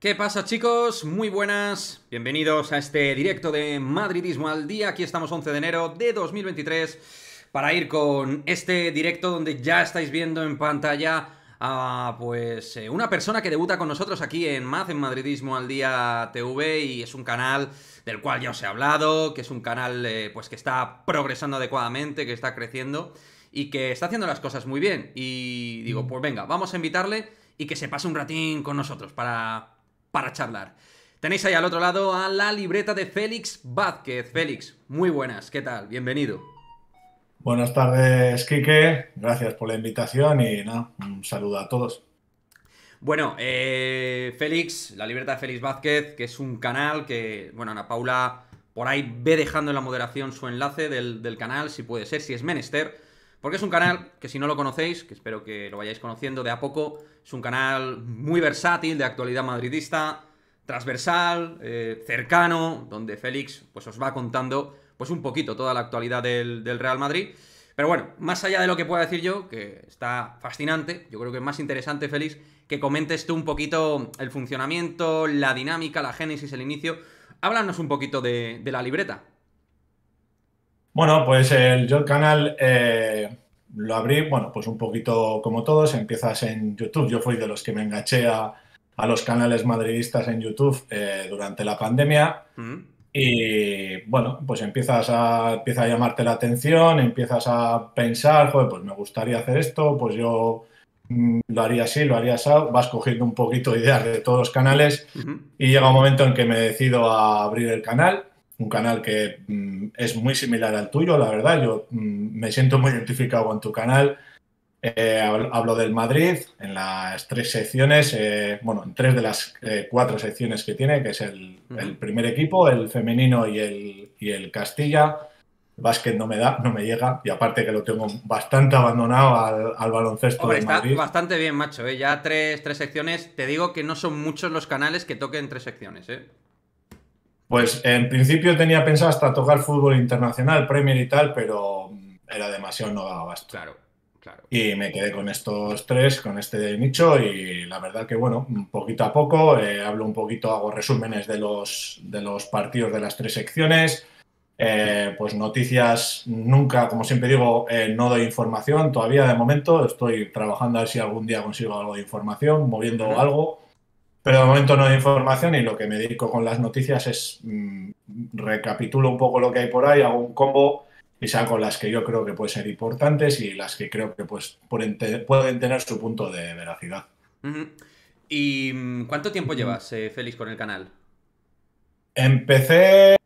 ¿Qué pasa chicos? Muy buenas, bienvenidos a este directo de Madridismo al día, aquí estamos 11 de enero de 2023 para ir con este directo donde ya estáis viendo en pantalla a pues eh, una persona que debuta con nosotros aquí en más en Madridismo al Día TV, y es un canal del cual ya os he hablado, que es un canal eh, pues que está progresando adecuadamente, que está creciendo y que está haciendo las cosas muy bien. Y digo, mm. pues venga, vamos a invitarle y que se pase un ratín con nosotros para para charlar. Tenéis ahí al otro lado a la libreta de Félix Vázquez. Félix, muy buenas, ¿qué tal? Bienvenido. Buenas tardes, Quique. Gracias por la invitación y un saludo a todos. Bueno, eh, Félix, la libreta de Félix Vázquez, que es un canal que, bueno, Ana Paula por ahí ve dejando en la moderación su enlace del canal, si puede ser, si es menester. Porque es un canal que si no lo conocéis, que espero que lo vayáis conociendo de a poco, es un canal muy versátil, de actualidad madridista, transversal, eh, cercano, donde Félix pues, os va contando pues, un poquito toda la actualidad del, Real Madrid. Pero bueno, más allá de lo que pueda decir yo, que está fascinante, yo creo que es más interesante, Félix, que comentes tú un poquito el funcionamiento, la dinámica, la génesis, el inicio. Háblanos un poquito de la libreta. Bueno, pues yo el canal eh, lo abrí, bueno, pues un poquito como todos, empiezas en YouTube. Yo fui de los que me enganché a, los canales madridistas en YouTube eh, durante la pandemia. Mm. Y bueno, pues empiezas a, empieza a llamarte la atención, empiezas a pensar, joder, pues me gustaría hacer esto, pues yo mm, lo haría así, lo haría así, vas cogiendo un poquito ideas de todos los canales y llega un momento en que me decido a abrir el canal un canal que mm, es muy similar al tuyo, la verdad. Yo mm, me siento muy identificado con tu canal. Eh, hablo del Madrid en las tres secciones, eh, bueno, en tres de las eh, cuatro secciones que tiene, que es el, primer equipo, el femenino y el, y el Castilla. básquet no me da, no me llega, y aparte que lo tengo bastante abandonado al, baloncesto Madrid. bastante bien, macho, ya tres, tres secciones. Te digo que no son muchos los canales que toquen tres secciones, ¿eh? Pues en principio tenía pensado hasta tocar fútbol internacional, Premier y tal, pero mm, era demasiado, no daba abasto. Claro, claro. Y me quedé con estos tres, con este nicho y la verdad que bueno, poquito a poco, eh, hablo un poquito, hago resúmenes de los, de los partidos de las tres secciones. Eh, pues noticias nunca, como siempre digo, eh, no doy información todavía de momento. Estoy trabajando a ver si algún día consigo algo de información, moviendo algo. Pero de momento no hay información y lo que me dedico con las noticias es mm, recapitulo un poco lo que hay por ahí, hago un combo y saco las que yo creo que pueden ser importantes y las que creo que pues, pueden, tener su punto de veracidad. ¿Y mm, cuánto tiempo llevas, eh, Félix, con el canal? Empecé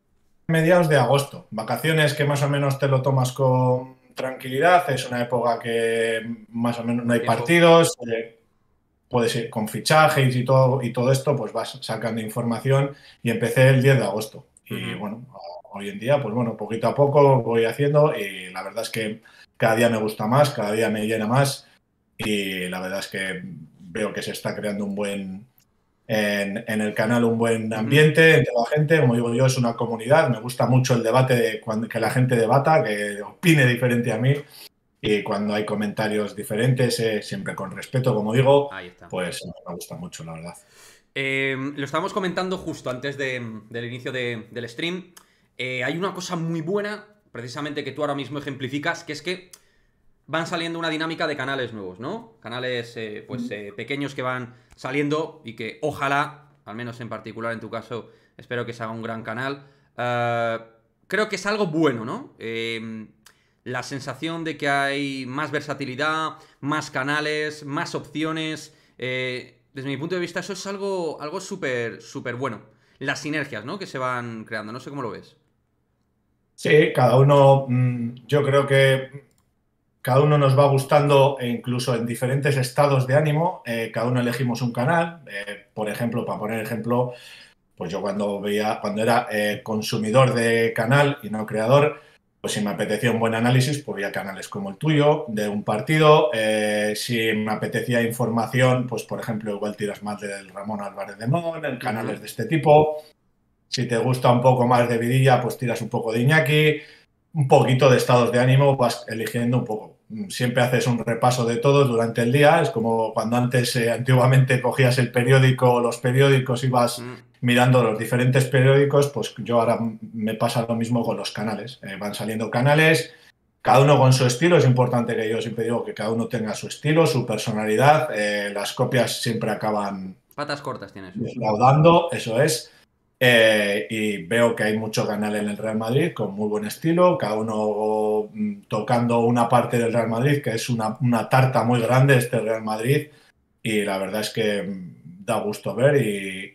mediados de agosto. Vacaciones que más o menos te lo tomas con tranquilidad. Es una época que mm, más o menos no hay partidos. Eh, puedes ir con fichajes y todo, y todo esto, pues vas sacando información y empecé el 10 de agosto. Y bueno, hoy en día, pues bueno, poquito a poco voy haciendo y la verdad es que cada día me gusta más, cada día me llena más y la verdad es que veo que se está creando un buen, en, en, el canal un buen ambiente entre la gente. Como digo yo, es una comunidad. Me gusta mucho el debate, de cuando, que la gente debata, que opine diferente a mí y eh, cuando hay comentarios diferentes, eh, siempre con respeto, como digo, pues me gusta mucho, la verdad. Eh, lo estábamos comentando justo antes del inicio del stream. hay una cosa muy buena, precisamente que tú ahora mismo ejemplificas, que es que van saliendo una dinámica de canales nuevos, ¿no? Canales pues pequeños que van saliendo y que ojalá, al menos en particular en tu caso, espero que se haga un gran canal. creo que es algo bueno, ¿no? la sensación de que hay más versatilidad, más canales, más opciones. Eh, desde mi punto de vista, eso es algo, algo súper, súper bueno. Las sinergias, ¿no? Que se van creando. No sé cómo lo ves. Sí, cada uno, mm, yo creo que cada uno nos va gustando, e incluso en diferentes estados de ánimo, eh, cada uno elegimos un canal. Eh, por ejemplo, para poner ejemplo, pues yo cuando veía, cuando era consumidor de canal y no creador, pues si me apetecía un buen análisis, pues había canales como el tuyo, de un partido. Eh, si me apetecía información, pues por ejemplo, igual tiras más del Ramón Álvarez de Mon, en canales de este tipo. Si te gusta un poco más de vidilla, pues tiras un poco de Iñaki, un poquito de estados de ánimo, vas eligiendo un poco. Mm, siempre haces un repaso de todo durante el día. Es como cuando antes, eh, antiguamente, cogías el periódico, o los periódicos, y vas. Mm mirando los diferentes periódicos, pues yo ahora me pasa lo mismo con los canales. Eh, van saliendo canales, cada uno con su estilo. Es importante que yo siempre digo que cada uno tenga su estilo, su personalidad. Eh, las copias siempre acaban. Patas cortas tienes. Laudando, eso es. Eh, y veo que hay mucho canal en el Real Madrid con muy buen estilo, cada uno mm, tocando una parte del Real Madrid, que es una, una tarta muy grande este Real Madrid. Y la verdad es que mm, da gusto ver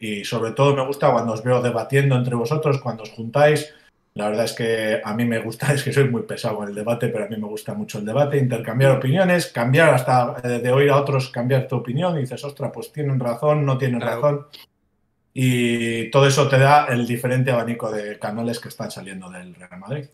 y, sobre todo me gusta cuando os veo debatiendo entre vosotros, cuando os juntáis. La verdad es que a mí me gusta, es que soy muy pesado en el debate, pero a mí me gusta mucho el debate, intercambiar opiniones, cambiar hasta eh, de oír a otros cambiar tu opinión y dices, ostra pues tienen razón, no tienen razón. Y todo eso te da el diferente abanico de canales que están saliendo del Real Madrid.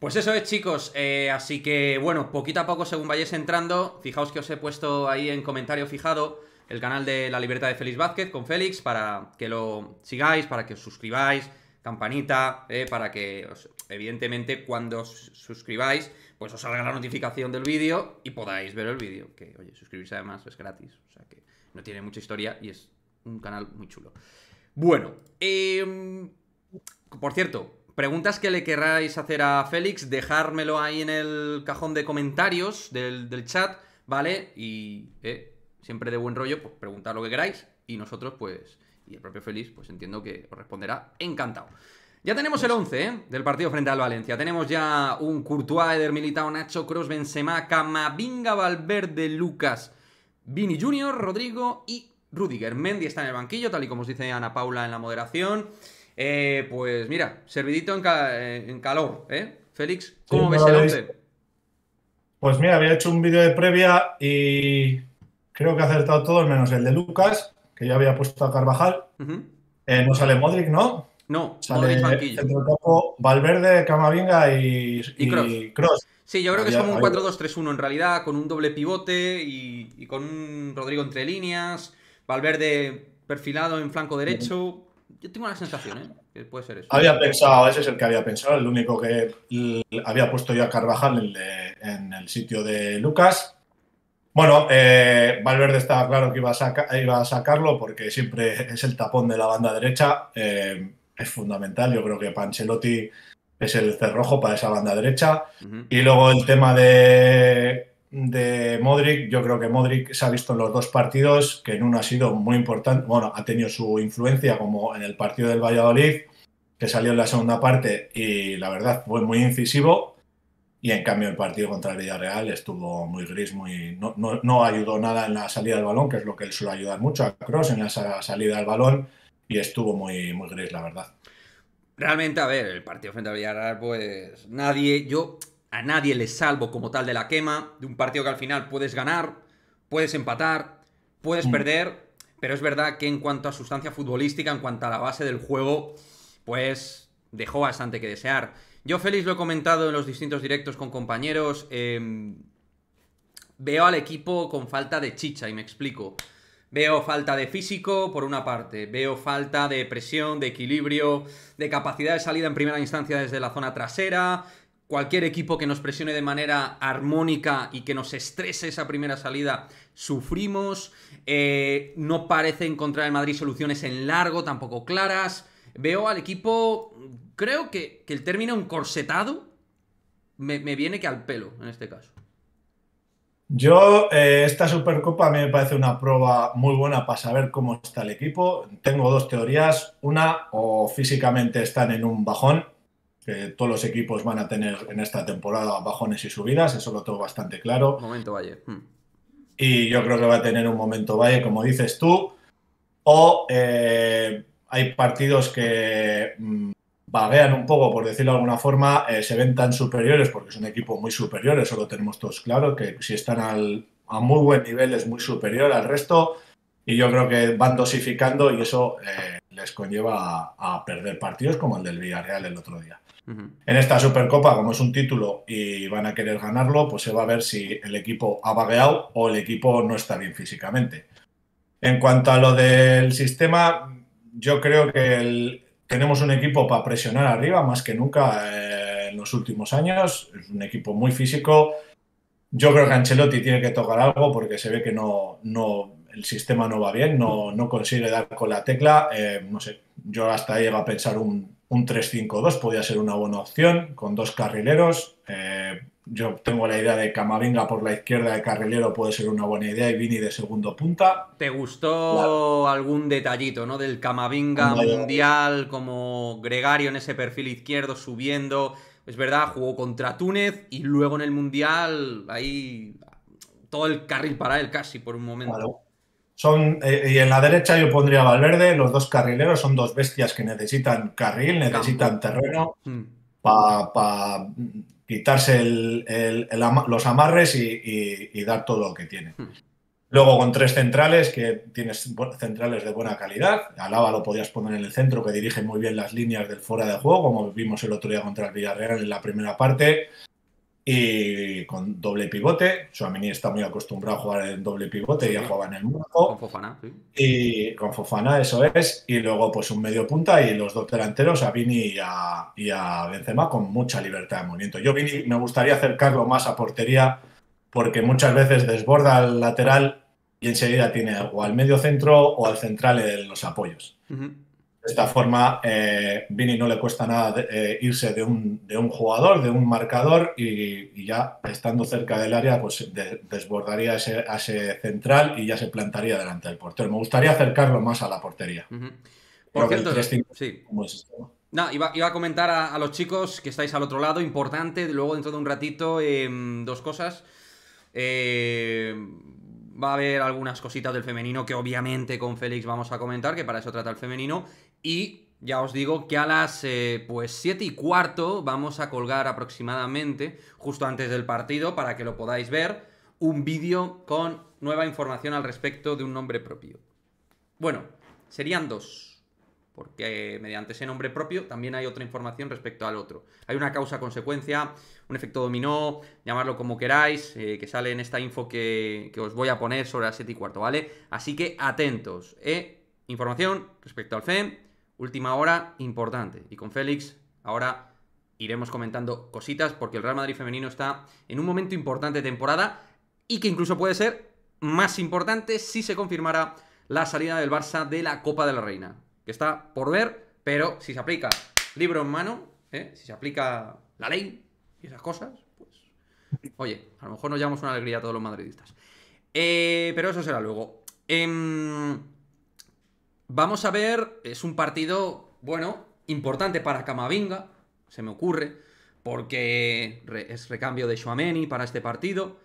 Pues eso es, chicos. Eh, así que, bueno, poquito a poco, según vayáis entrando, fijaos que os he puesto ahí en comentario fijado el canal de La Libertad de Félix Vázquez con Félix para que lo sigáis, para que os suscribáis, campanita, eh, para que evidentemente cuando os suscribáis pues os salga la notificación del vídeo y podáis ver el vídeo, que oye, suscribirse además es gratis, o sea que no tiene mucha historia y es un canal muy chulo. Bueno, em, por cierto, preguntas que le querráis hacer a Félix, dejármelo ahí en el cajón de comentarios del, chat, ¿vale? Y... Eh, siempre de buen rollo, pues preguntad lo que queráis y nosotros, pues, y el propio Félix, pues entiendo que os responderá encantado. Ya tenemos el 11 ¿eh? del partido frente al Valencia. Tenemos ya un Courtois, Eder Militao, Nacho, Cross, Benzema, Camavinga, Valverde, Lucas, Vini Junior, Rodrigo y Rudiger. Mendy está en el banquillo, tal y como os dice Ana Paula en la moderación. Eh, pues mira, servidito eh, en, calor, ¿eh? Félix, ¿cómo ves el 11? Pues mira, había hecho un vídeo de previa y Creo que ha acertado todo, menos el de Lucas, que yo había puesto a Carvajal. Eh, no sale Modric, ¿no? No, sale Modric campo, Valverde, Camavinga y, y, Cross. Sí, yo creo que es como un 4-2-3-1 en realidad, con un doble pivote y, con un Rodrigo entre líneas, Valverde perfilado en flanco derecho. Yo tengo la sensación, ¿eh? Que puede ser eso. Había pensado, ese es el que había pensado, el único que había puesto yo a Carvajal en el sitio de Lucas. Bueno, eh, Valverde estaba claro que iba a, iba a, sacarlo porque siempre es el tapón de la banda derecha. Eh, es fundamental. Yo creo que Pancelotti es el cerrojo para esa banda derecha. Y luego el tema de, de Modric. Yo creo que Modric se ha visto en los dos partidos, que en uno ha sido muy importante. Bueno, ha tenido su influencia como en el partido del Valladolid, que salió en la segunda parte y la verdad fue muy incisivo. Y en cambio el partido contra el Villarreal estuvo muy gris, muy no, ayudó nada en la salida del balón, que es lo que él suele ayudar mucho a Cross en esa salida del balón, y estuvo muy, muy gris, la verdad. Realmente, a ver, el partido frente al Villarreal, pues nadie, yo a nadie le salvo como tal de la quema, de un partido que al final puedes ganar, puedes empatar, puedes mm. perder, pero es verdad que en cuanto a sustancia futbolística, en cuanto a la base del juego, pues dejó bastante que desear. Yo, Félix, lo he comentado en los distintos directos con compañeros. Em, veo al equipo con falta de chicha, y me explico. Veo falta de físico, por una parte. Veo falta de presión, de equilibrio, de capacidad de salida en primera instancia desde la zona trasera. Cualquier equipo que nos presione de manera armónica y que nos estrese esa primera salida, sufrimos. Eh, no parece encontrar en Madrid soluciones en largo, tampoco claras. Veo al equipo, creo que, el término encorsetado me, me, viene que al pelo en este caso. Yo, eh, esta Supercopa a mí me parece una prueba muy buena para saber cómo está el equipo. Tengo dos teorías. Una, o físicamente están en un bajón, que todos los equipos van a tener en esta temporada bajones y subidas, eso lo tengo bastante claro. Momento Valle. Hmm. Y yo creo que va a tener un momento Valle, como dices tú, o eh, hay partidos que mm, vaguean un poco, por decirlo de alguna forma, eh, se ven tan superiores porque es un equipo muy superior, eso lo tenemos todos claro, que si están a muy buen nivel es muy superior al resto y yo creo que van dosificando y eso eh, les conlleva a, perder partidos como el del Villarreal el otro día. En esta Supercopa, como es un título y van a querer ganarlo, pues se va a ver si el equipo ha vagueado o el equipo no está bien físicamente. En cuanto a lo del sistema, yo creo que tenemos un equipo para presionar arriba más que nunca eh, en los últimos años. Es un equipo muy físico. Yo creo que Ancelotti tiene que tocar algo porque se ve que no, no el sistema no va bien, no, consigue dar con la tecla. Eh, no sé, yo hasta llego a pensar un, un 3-5-2 podía ser una buena opción con dos carrileros. Eh, yo tengo la idea de Camavinga por la izquierda de carrilero puede ser una buena idea y Vini de segundo punta. ¿Te gustó algún detallito, no? Del Camavinga eh, mundial como gregario en ese perfil izquierdo subiendo. Es verdad, jugó contra Túnez y luego en el mundial ahí todo el carril para él casi por un momento. Son, eh, y en la derecha yo pondría Valverde, los dos carrileros son dos bestias que necesitan carril, necesitan terreno mm. pa para pa quitarse el, los amarres y, y, dar todo lo que tiene. Hmm. Luego con tres centrales, que tienes centrales de buena calidad. Alaba lo podías poner en el centro, que dirige muy bien las líneas del fuera de juego, como vimos el otro día contra el Villarreal en la primera parte y eh, con doble pivote. Suamini está muy acostumbrado a jugar en doble pivote, y a jugaba en el muro Con Fofana, Y con Fofana, eso es. Y luego, pues un medio punta y los dos delanteros, a Vini y a, y Benzema, con mucha libertad de movimiento. Yo, Vini, me gustaría acercarlo más a portería porque muchas veces desborda al lateral y enseguida tiene o al medio centro o al central en los apoyos. De esta forma, eh, Vini no le cuesta nada eh, irse de un, jugador, de un marcador y, ya estando cerca del área, pues desbordaría ese, a ese central y ya se plantaría delante del portero. Me gustaría acercarlo más a la portería. Porque sí. iba, a comentar a, los chicos que estáis al otro lado, importante, luego dentro de un ratito, em, dos cosas. Eh, va a haber algunas cositas del femenino que obviamente con Félix vamos a comentar, que para eso trata el femenino. Y ya os digo que a las eh, pues 7 y cuarto vamos a colgar aproximadamente, justo antes del partido, para que lo podáis ver, un vídeo con nueva información al respecto de un nombre propio. Bueno, serían dos, porque mediante ese nombre propio también hay otra información respecto al otro. Hay una causa-consecuencia, un efecto dominó, llamarlo como queráis, eh, que sale en esta info que, que, os voy a poner sobre las 7 y cuarto, ¿vale? Así que atentos, ¿eh? Información respecto al FEM Última hora importante. Y con Félix, ahora iremos comentando cositas porque el Real Madrid femenino está en un momento importante de temporada y que incluso puede ser más importante si se confirmara la salida del Barça de la Copa de la Reina, que está por ver, pero si se aplica libro en mano, ¿eh? si se aplica la ley y esas cosas, pues oye, a lo mejor nos llevamos una alegría a todos los madridistas. Eh, pero eso será luego. En... Em, Vamos a ver, es un partido, bueno, importante para Camavinga, se me ocurre, porque es recambio de Schwameni para este partido.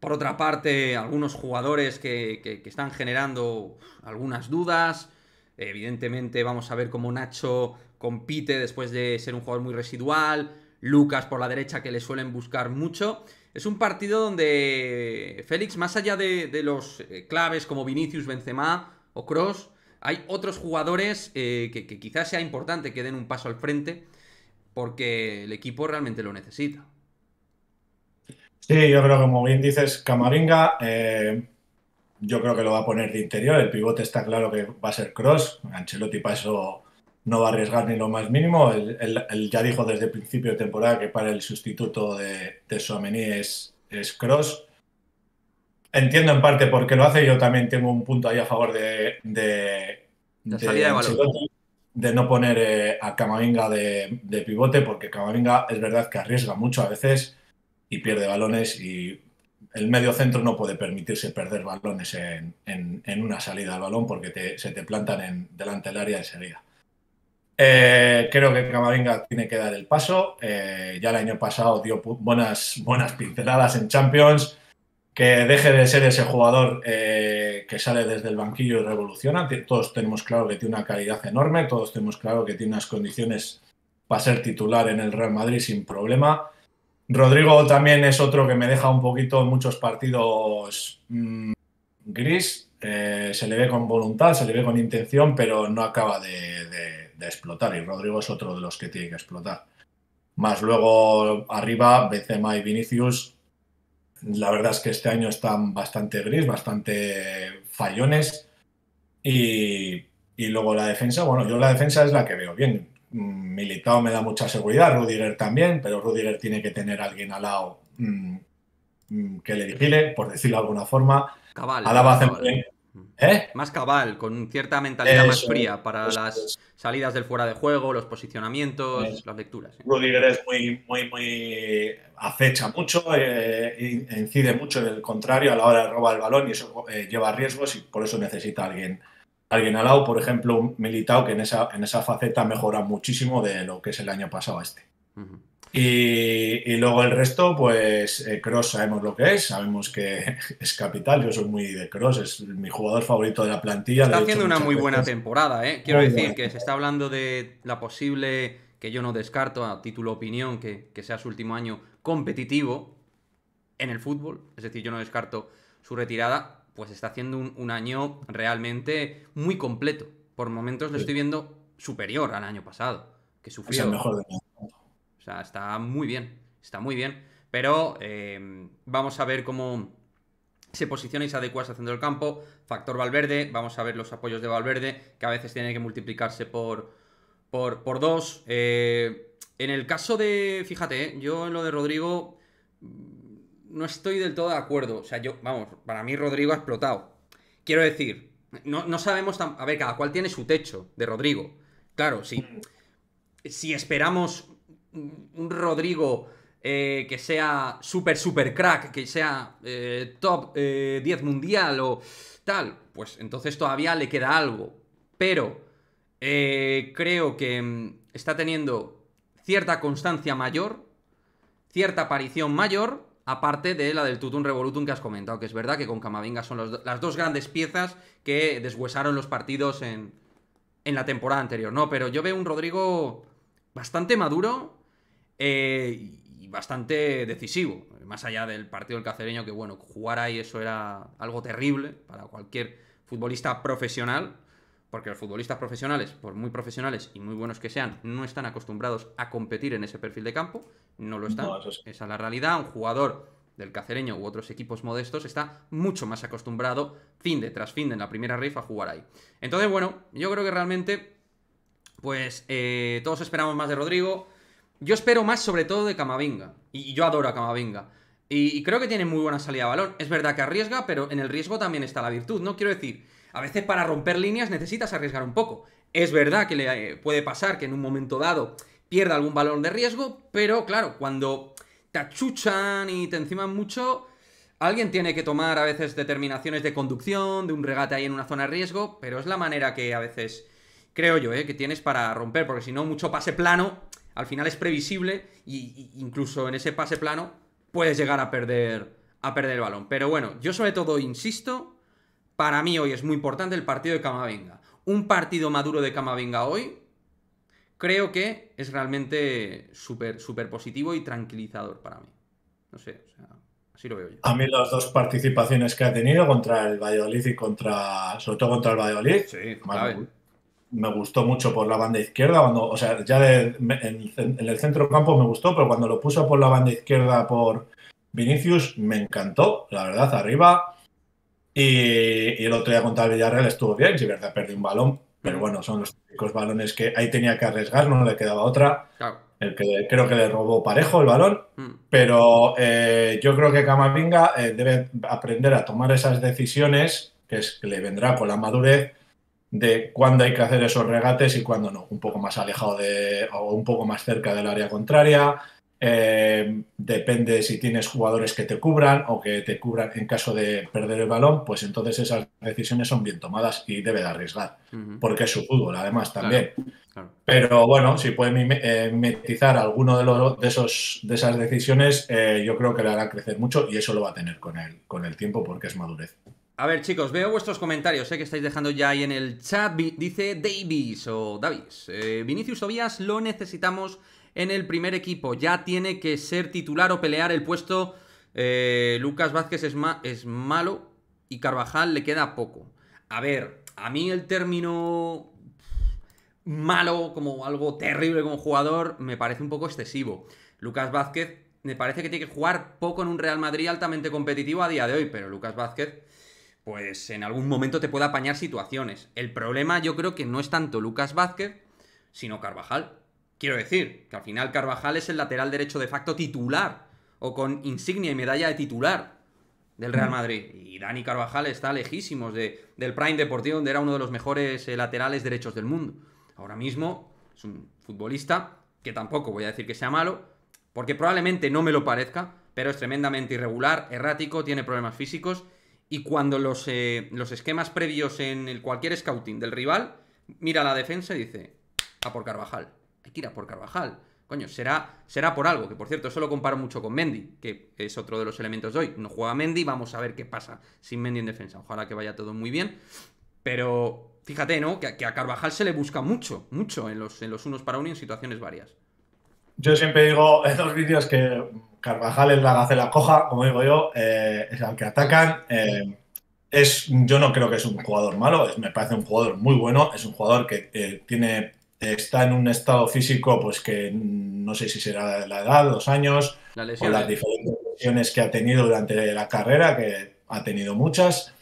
Por otra parte, algunos jugadores que, están generando algunas dudas. Evidentemente, vamos a ver cómo Nacho compite después de ser un jugador muy residual. Lucas por la derecha, que le suelen buscar mucho. Es un partido donde Félix, más allá de, de los eh, claves como Vinicius, Benzema o Cross, hay otros jugadores eh, que, quizás sea importante que den un paso al frente porque el equipo realmente lo necesita. Sí, yo creo que como bien dices, Camaringa, eh, yo creo que lo va a poner de interior. El pivote está claro que va a ser Cross. Ancelotti para no va a arriesgar ni lo más mínimo. Él, ya dijo desde el principio de temporada que para el sustituto de, de es Cross. Entiendo en parte por qué lo hace. Yo también tengo un punto ahí a favor de. de, de, de no poner eh, a Camavinga de, pivote, porque Camavinga es verdad que arriesga mucho a veces y pierde balones. Y el medio centro no puede permitirse perder balones en, una salida al balón porque se te plantan en, delante del área de salida. Eh, creo que Camavinga tiene que dar el paso. Eh, ya el año pasado dio buenas, buenas pinceladas en Champions que deje de ser ese jugador eh, que sale desde el banquillo y revoluciona. Todos tenemos claro que tiene una calidad enorme, todos tenemos claro que tiene unas condiciones para ser titular en el Real Madrid sin problema. Rodrigo también es otro que me deja un poquito en muchos partidos mm, gris. Eh, se le ve con voluntad, se le ve con intención, pero no acaba de, de explotar. Y Rodrigo es otro de los que tiene que explotar. Más luego arriba, Benzema y Vinicius la verdad es que este año están bastante gris, bastante fallones. Y, y luego la defensa, bueno, yo la defensa es la que veo bien. Mm, Militado me da mucha seguridad, Rudiger también, pero Rudiger tiene que tener a alguien al lado mm, mm, que le vigile, por decirlo de alguna forma. Alaba, ¿Eh? Más cabal, con cierta mentalidad más fría para las salidas del fuera de juego, los posicionamientos, las lecturas. ¿eh? Rudiger es muy, muy, muy. acecha mucho, eh, incide mucho en el contrario a la hora de robar el balón y eso lleva riesgos y por eso necesita alguien. Alguien al lado, por ejemplo, un militado que en esa, en esa faceta mejora muchísimo de lo que es el año pasado este. Y, luego el resto, pues eh, Cross sabemos lo que es, sabemos que es capital, yo soy muy de Cross, es mi jugador favorito de la plantilla. Está haciendo una muy buena temporada, ¿eh? Quiero decir que se está hablando de la posible, que yo no descarto a título opinión, que, sea su último año competitivo en el fútbol, es decir, yo no descarto su retirada, pues está haciendo un, año realmente muy completo. Por momentos lo estoy viendo superior al año pasado, que sufrió. Es el mejor de o sea, está muy bien, está muy bien. Pero em, vamos a ver cómo se posiciona y se adecua hacia centro campo. Factor Valverde, vamos a ver los apoyos de Valverde, que a veces tiene que multiplicarse por, por, dos. Eh, en el caso de, fíjate, eh, yo en lo de Rodrigo mm, no estoy del todo de acuerdo. O sea, yo, vamos, para mí Rodrigo ha explotado. Quiero decir, no, sabemos A ver, cada cual tiene su techo de Rodrigo. Claro, sí. si esperamos un Rodrigo eh, que sea super, super crack, que sea eh, top 10 eh, mundial o tal, pues entonces todavía le queda algo. Pero creo que mm, está teniendo cierta constancia mayor, cierta aparición mayor, aparte de la del Tutun Revolutum que has comentado, que es verdad que con Camavinga son las dos grandes piezas que deshuesaron los partidos en, en la temporada anterior, ¿no? Pero yo veo un Rodrigo bastante maduro eh, y bastante decisivo, más allá del partido del cacereño, que bueno, jugar ahí eso era algo terrible para cualquier futbolista profesional, porque los futbolistas profesionales, por muy profesionales y muy buenos que sean, no están acostumbrados a competir en ese perfil de campo, no lo están, esa es la realidad, un jugador del Cacereño u otros equipos modestos está mucho más acostumbrado fin de tras fin de en la primera rifa a jugar ahí. Entonces, bueno, yo creo que realmente, pues eh, todos esperamos más de Rodrigo, yo espero más sobre todo de Camavinga. Y yo adoro a Camavinga. Y, creo que tiene muy buena salida de balón. Es verdad que arriesga, pero en el riesgo también está la virtud, ¿no? Quiero decir, a veces para romper líneas necesitas arriesgar un poco. Es verdad que le eh, puede pasar que en un momento dado pierda algún balón de riesgo, pero claro, cuando te achuchan y te enciman mucho, alguien tiene que tomar a veces determinaciones de conducción, de un regate ahí en una zona de riesgo, pero es la manera que a veces creo yo, eh, que tienes para romper, porque si no, mucho pase plano al final es previsible e incluso en ese pase plano puedes llegar a perder, a perder el balón. Pero bueno, yo sobre todo insisto, para mí hoy es muy importante el partido de Camavinga. Un partido maduro de Camavinga hoy creo que es realmente súper super positivo y tranquilizador para mí. No sé, así lo veo yo. A mí las dos participaciones que ha tenido contra el Valladolid y contra, sobre todo contra el Valladolid, sí, me gustó mucho por la banda izquierda, cuando, o sea, ya en, el centro campo me gustó, pero cuando lo puso por la banda izquierda por Vinicius, me encantó, la verdad, arriba. Y, el otro día contra el Villarreal estuvo bien, si verdad, perdí un balón, pero mm. bueno, son los típicos balones que ahí tenía que arriesgar, no le quedaba otra. El que creo que le robó parejo el balón, mm. pero eh, yo creo que Camavinga eh, debe aprender a tomar esas decisiones, que, es, que le vendrá con la madurez de cuándo hay que hacer esos regates y cuándo no. Un poco más alejado de, o un poco más cerca del área contraria. Eh, depende si tienes jugadores que te cubran o que te cubran en caso de perder el balón, pues entonces esas decisiones son bien tomadas y debe de arriesgar, porque es su fútbol además también. Pero bueno, si puede eh, metizar alguno de, los, de, esos, de esas decisiones, eh, yo creo que le hará crecer mucho y eso lo va a tener con el, con el tiempo porque es madurez. A ver, chicos, veo vuestros comentarios, sé que estáis dejando ya ahí en el chat. Dice Davis o Davis. Eh, Vinicius Tobías lo necesitamos en el primer equipo. Ya tiene que ser titular o pelear el puesto. Eh, Lucas Vázquez es, es malo y Carvajal le queda poco. A ver, a mí el término malo, como algo terrible como jugador, me parece un poco excesivo. Lucas Vázquez me parece que tiene que jugar poco en un Real Madrid altamente competitivo a día de hoy, pero Lucas Vázquez pues en algún momento te puede apañar situaciones. El problema yo creo que no es tanto Lucas Vázquez, sino Carvajal. Quiero decir, que al final Carvajal es el lateral derecho de facto titular, o con insignia y medalla de titular del Real Madrid. Y Dani Carvajal está lejísimos de, del Prime Deportivo, donde era uno de los mejores eh, laterales derechos del mundo. Ahora mismo es un futbolista que tampoco voy a decir que sea malo, porque probablemente no me lo parezca, pero es tremendamente irregular, errático, tiene problemas físicos y cuando los, eh, los esquemas previos en el cualquier scouting del rival, mira la defensa y dice, a por Carvajal, hay que ir a por Carvajal. Coño, será, será por algo, que por cierto, eso lo comparo mucho con Mendy, que es otro de los elementos de hoy. No juega Mendy, vamos a ver qué pasa sin Mendy en defensa. Ojalá que vaya todo muy bien. Pero fíjate, ¿no? Que, a Carvajal se le busca mucho, mucho en los, en los unos para uno y en situaciones varias. Yo siempre digo en los vídeos que Carvajal es la la coja, como digo yo, eh, es al que atacan. Eh, es, yo no creo que es un jugador malo, me parece un jugador muy bueno, es un jugador que eh, tiene, está en un estado físico pues que no sé si será la edad, dos años, la o las diferentes lesiones que ha tenido durante la carrera, que ha tenido muchas,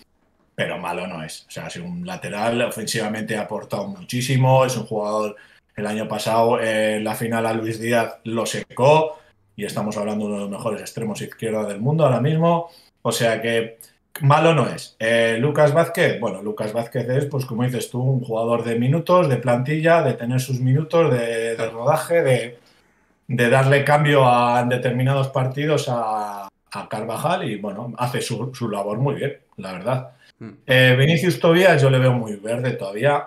pero malo no es. O sea, es un lateral, ofensivamente ha aportado muchísimo, es un jugador, el año pasado en la final a Luis Díaz lo secó, y estamos hablando de uno de los mejores extremos izquierda del mundo ahora mismo. O sea que malo no es. Eh, Lucas Vázquez, bueno, Lucas Vázquez es, pues como dices tú, un jugador de minutos, de plantilla, de tener sus minutos, de, rodaje, de, darle cambio a determinados partidos a, Carvajal y bueno, hace su, labor muy bien, la verdad. Hmm. Eh, Vinicius Tobias yo le veo muy verde todavía.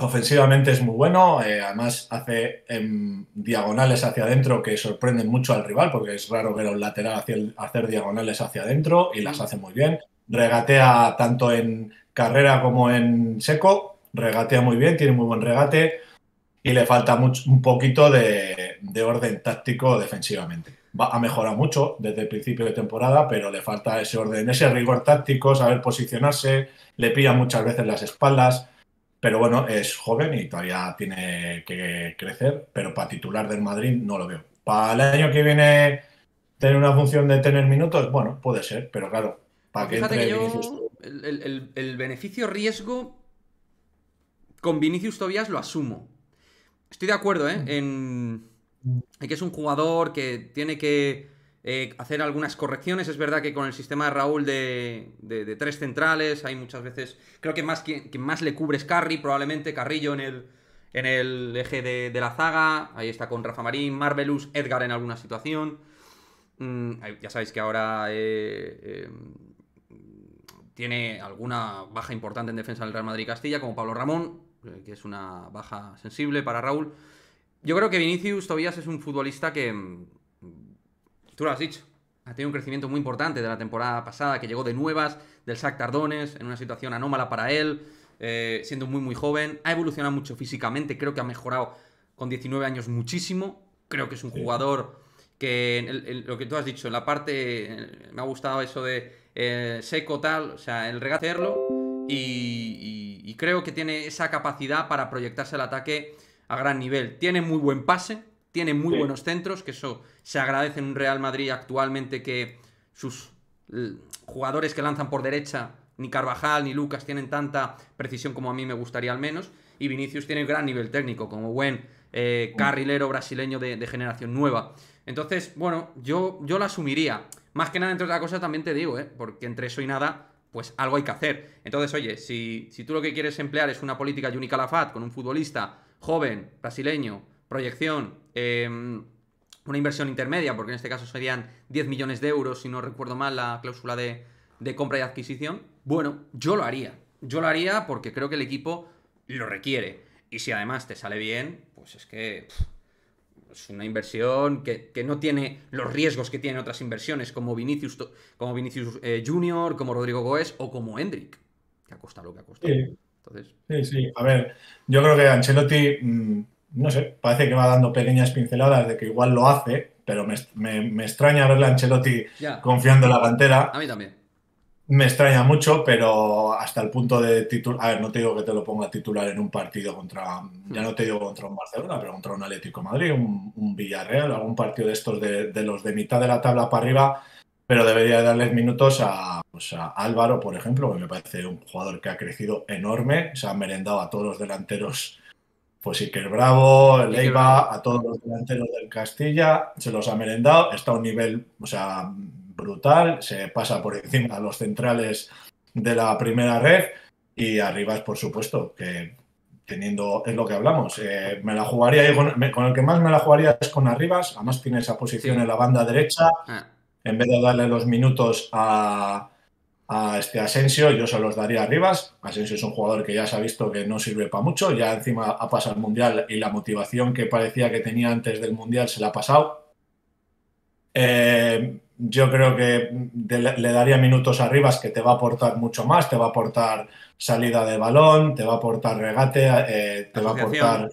Ofensivamente es muy bueno, eh, además hace em, diagonales hacia adentro que sorprenden mucho al rival porque es raro ver a un lateral hacer diagonales hacia adentro y las mm. hace muy bien. Regatea tanto en carrera como en seco, regatea muy bien, tiene muy buen regate y le falta un poquito de, orden táctico defensivamente. Va, ha mejorado mucho desde el principio de temporada, pero le falta ese orden, ese rigor táctico, saber posicionarse, le pilla muchas veces las espaldas pero bueno, es joven y todavía tiene que crecer, pero para titular del Madrid no lo veo. Para el año que viene tener una función de tener minutos, bueno, puede ser, pero claro, para que que yo, el, beneficio riesgo con Vinicius Tobias lo asumo. Estoy de acuerdo, ¿eh? Mm. en que es un jugador que tiene que eh, hacer algunas correcciones. Es verdad que con el sistema de Raúl de, tres centrales hay muchas veces, creo que más más le cubre Carri... probablemente Carrillo en el, en el eje de, la zaga, ahí está con Rafa Marín, Marvelous, Edgar en alguna situación. Mm, ya sabéis que ahora eh, eh, tiene alguna baja importante en defensa del Real Madrid Castilla, como Pablo Ramón, que es una baja sensible para Raúl. Yo creo que Vinicius Tobias es un futbolista que, Tú lo has dicho. Ha tenido un crecimiento muy importante de la temporada pasada, que llegó de nuevas, del SAC Tardones, en una situación anómala para él, eh, siendo muy, muy joven. Ha evolucionado mucho físicamente, creo que ha mejorado con 19 años muchísimo. Creo que es un jugador que, lo que tú has dicho, en la parte, me ha gustado eso de eh, seco tal, o sea, el regacerlo. Y, y creo que tiene esa capacidad para proyectarse al ataque a gran nivel. Tiene muy buen pase, tiene muy buenos centros, que eso se agradece en un Real Madrid actualmente que sus jugadores que lanzan por derecha, ni Carvajal ni Lucas tienen tanta precisión como a mí me gustaría al menos, y Vinicius tiene gran nivel técnico, como buen eh, mm. carrilero brasileño de, generación nueva. Entonces, bueno, yo, yo la asumiría. Más que nada, entre otras cosas, también te digo, eh, porque entre eso y nada, pues algo hay que hacer. Entonces, oye, si, tú lo que quieres emplear es una política y fat con un futbolista joven, brasileño, Proyección, em, una inversión intermedia, porque en este caso serían 10 millones de euros, si no recuerdo mal, la cláusula de, compra y adquisición. Bueno, yo lo haría. Yo lo haría porque creo que el equipo lo requiere. Y si además te sale bien, pues es que es una inversión que, no tiene los riesgos que tienen otras inversiones, como Vinicius, como Vinicius eh, Junior, como Rodrigo Goes o como Hendrik, que ha costado lo que ha costado. Sí. sí, A ver, yo creo que Ancelotti mm, no sé, parece que va dando pequeñas pinceladas de que igual lo hace, pero me, extraña verle a Ancelotti confiando en la cantera. A mí también. Me extraña mucho, pero hasta el punto de titular. A ver, no te digo que te lo ponga titular en un partido contra. Ya no te digo contra un Barcelona, pero contra un Atlético Madrid, un, Villarreal, algún partido de estos de, los de mitad de la tabla para arriba. Pero debería darles minutos a, pues a, Álvaro, por ejemplo, que me parece un jugador que ha crecido enorme. Se ha merendado a todos los delanteros pues sí, que el Bravo, el Leiva, a todos los delanteros del Castilla, se los ha merendado, está a un nivel, o sea, brutal, se pasa por encima a los centrales de la primera red y Arribas, por supuesto, que teniendo, es lo que hablamos, eh, me la jugaría, con, el que más me la jugaría es con Arribas, además tiene esa posición en la banda derecha, ah. en vez de darle los minutos a a este Asensio, yo se los daría a Rivas. Asensio es un jugador que ya se ha visto que no sirve para mucho, ya encima ha pasado el Mundial y la motivación que parecía que tenía antes del Mundial se la ha pasado. Eh, yo creo que le daría minutos a Rivas que te va a aportar mucho más, te va a aportar salida de balón, te va a aportar regate, eh, te va a aportar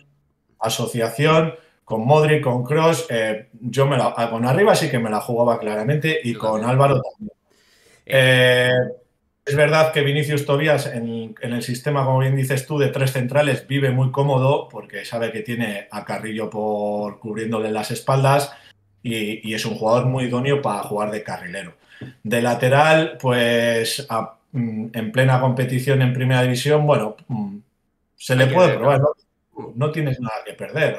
asociación. Con Modric, con Cross, eh, yo me la, ah, con arriba sí que me la jugaba claramente y con Álvaro también. Eh, es verdad que Vinicius Tobias en, el sistema, como bien dices tú, de tres centrales vive muy cómodo porque sabe que tiene a Carrillo por cubriéndole las espaldas y, es un jugador muy idóneo para jugar de carrilero. De lateral, pues mm, en plena competición en primera división, bueno, mm, se le puede probar, ¿no? no tienes nada que perder.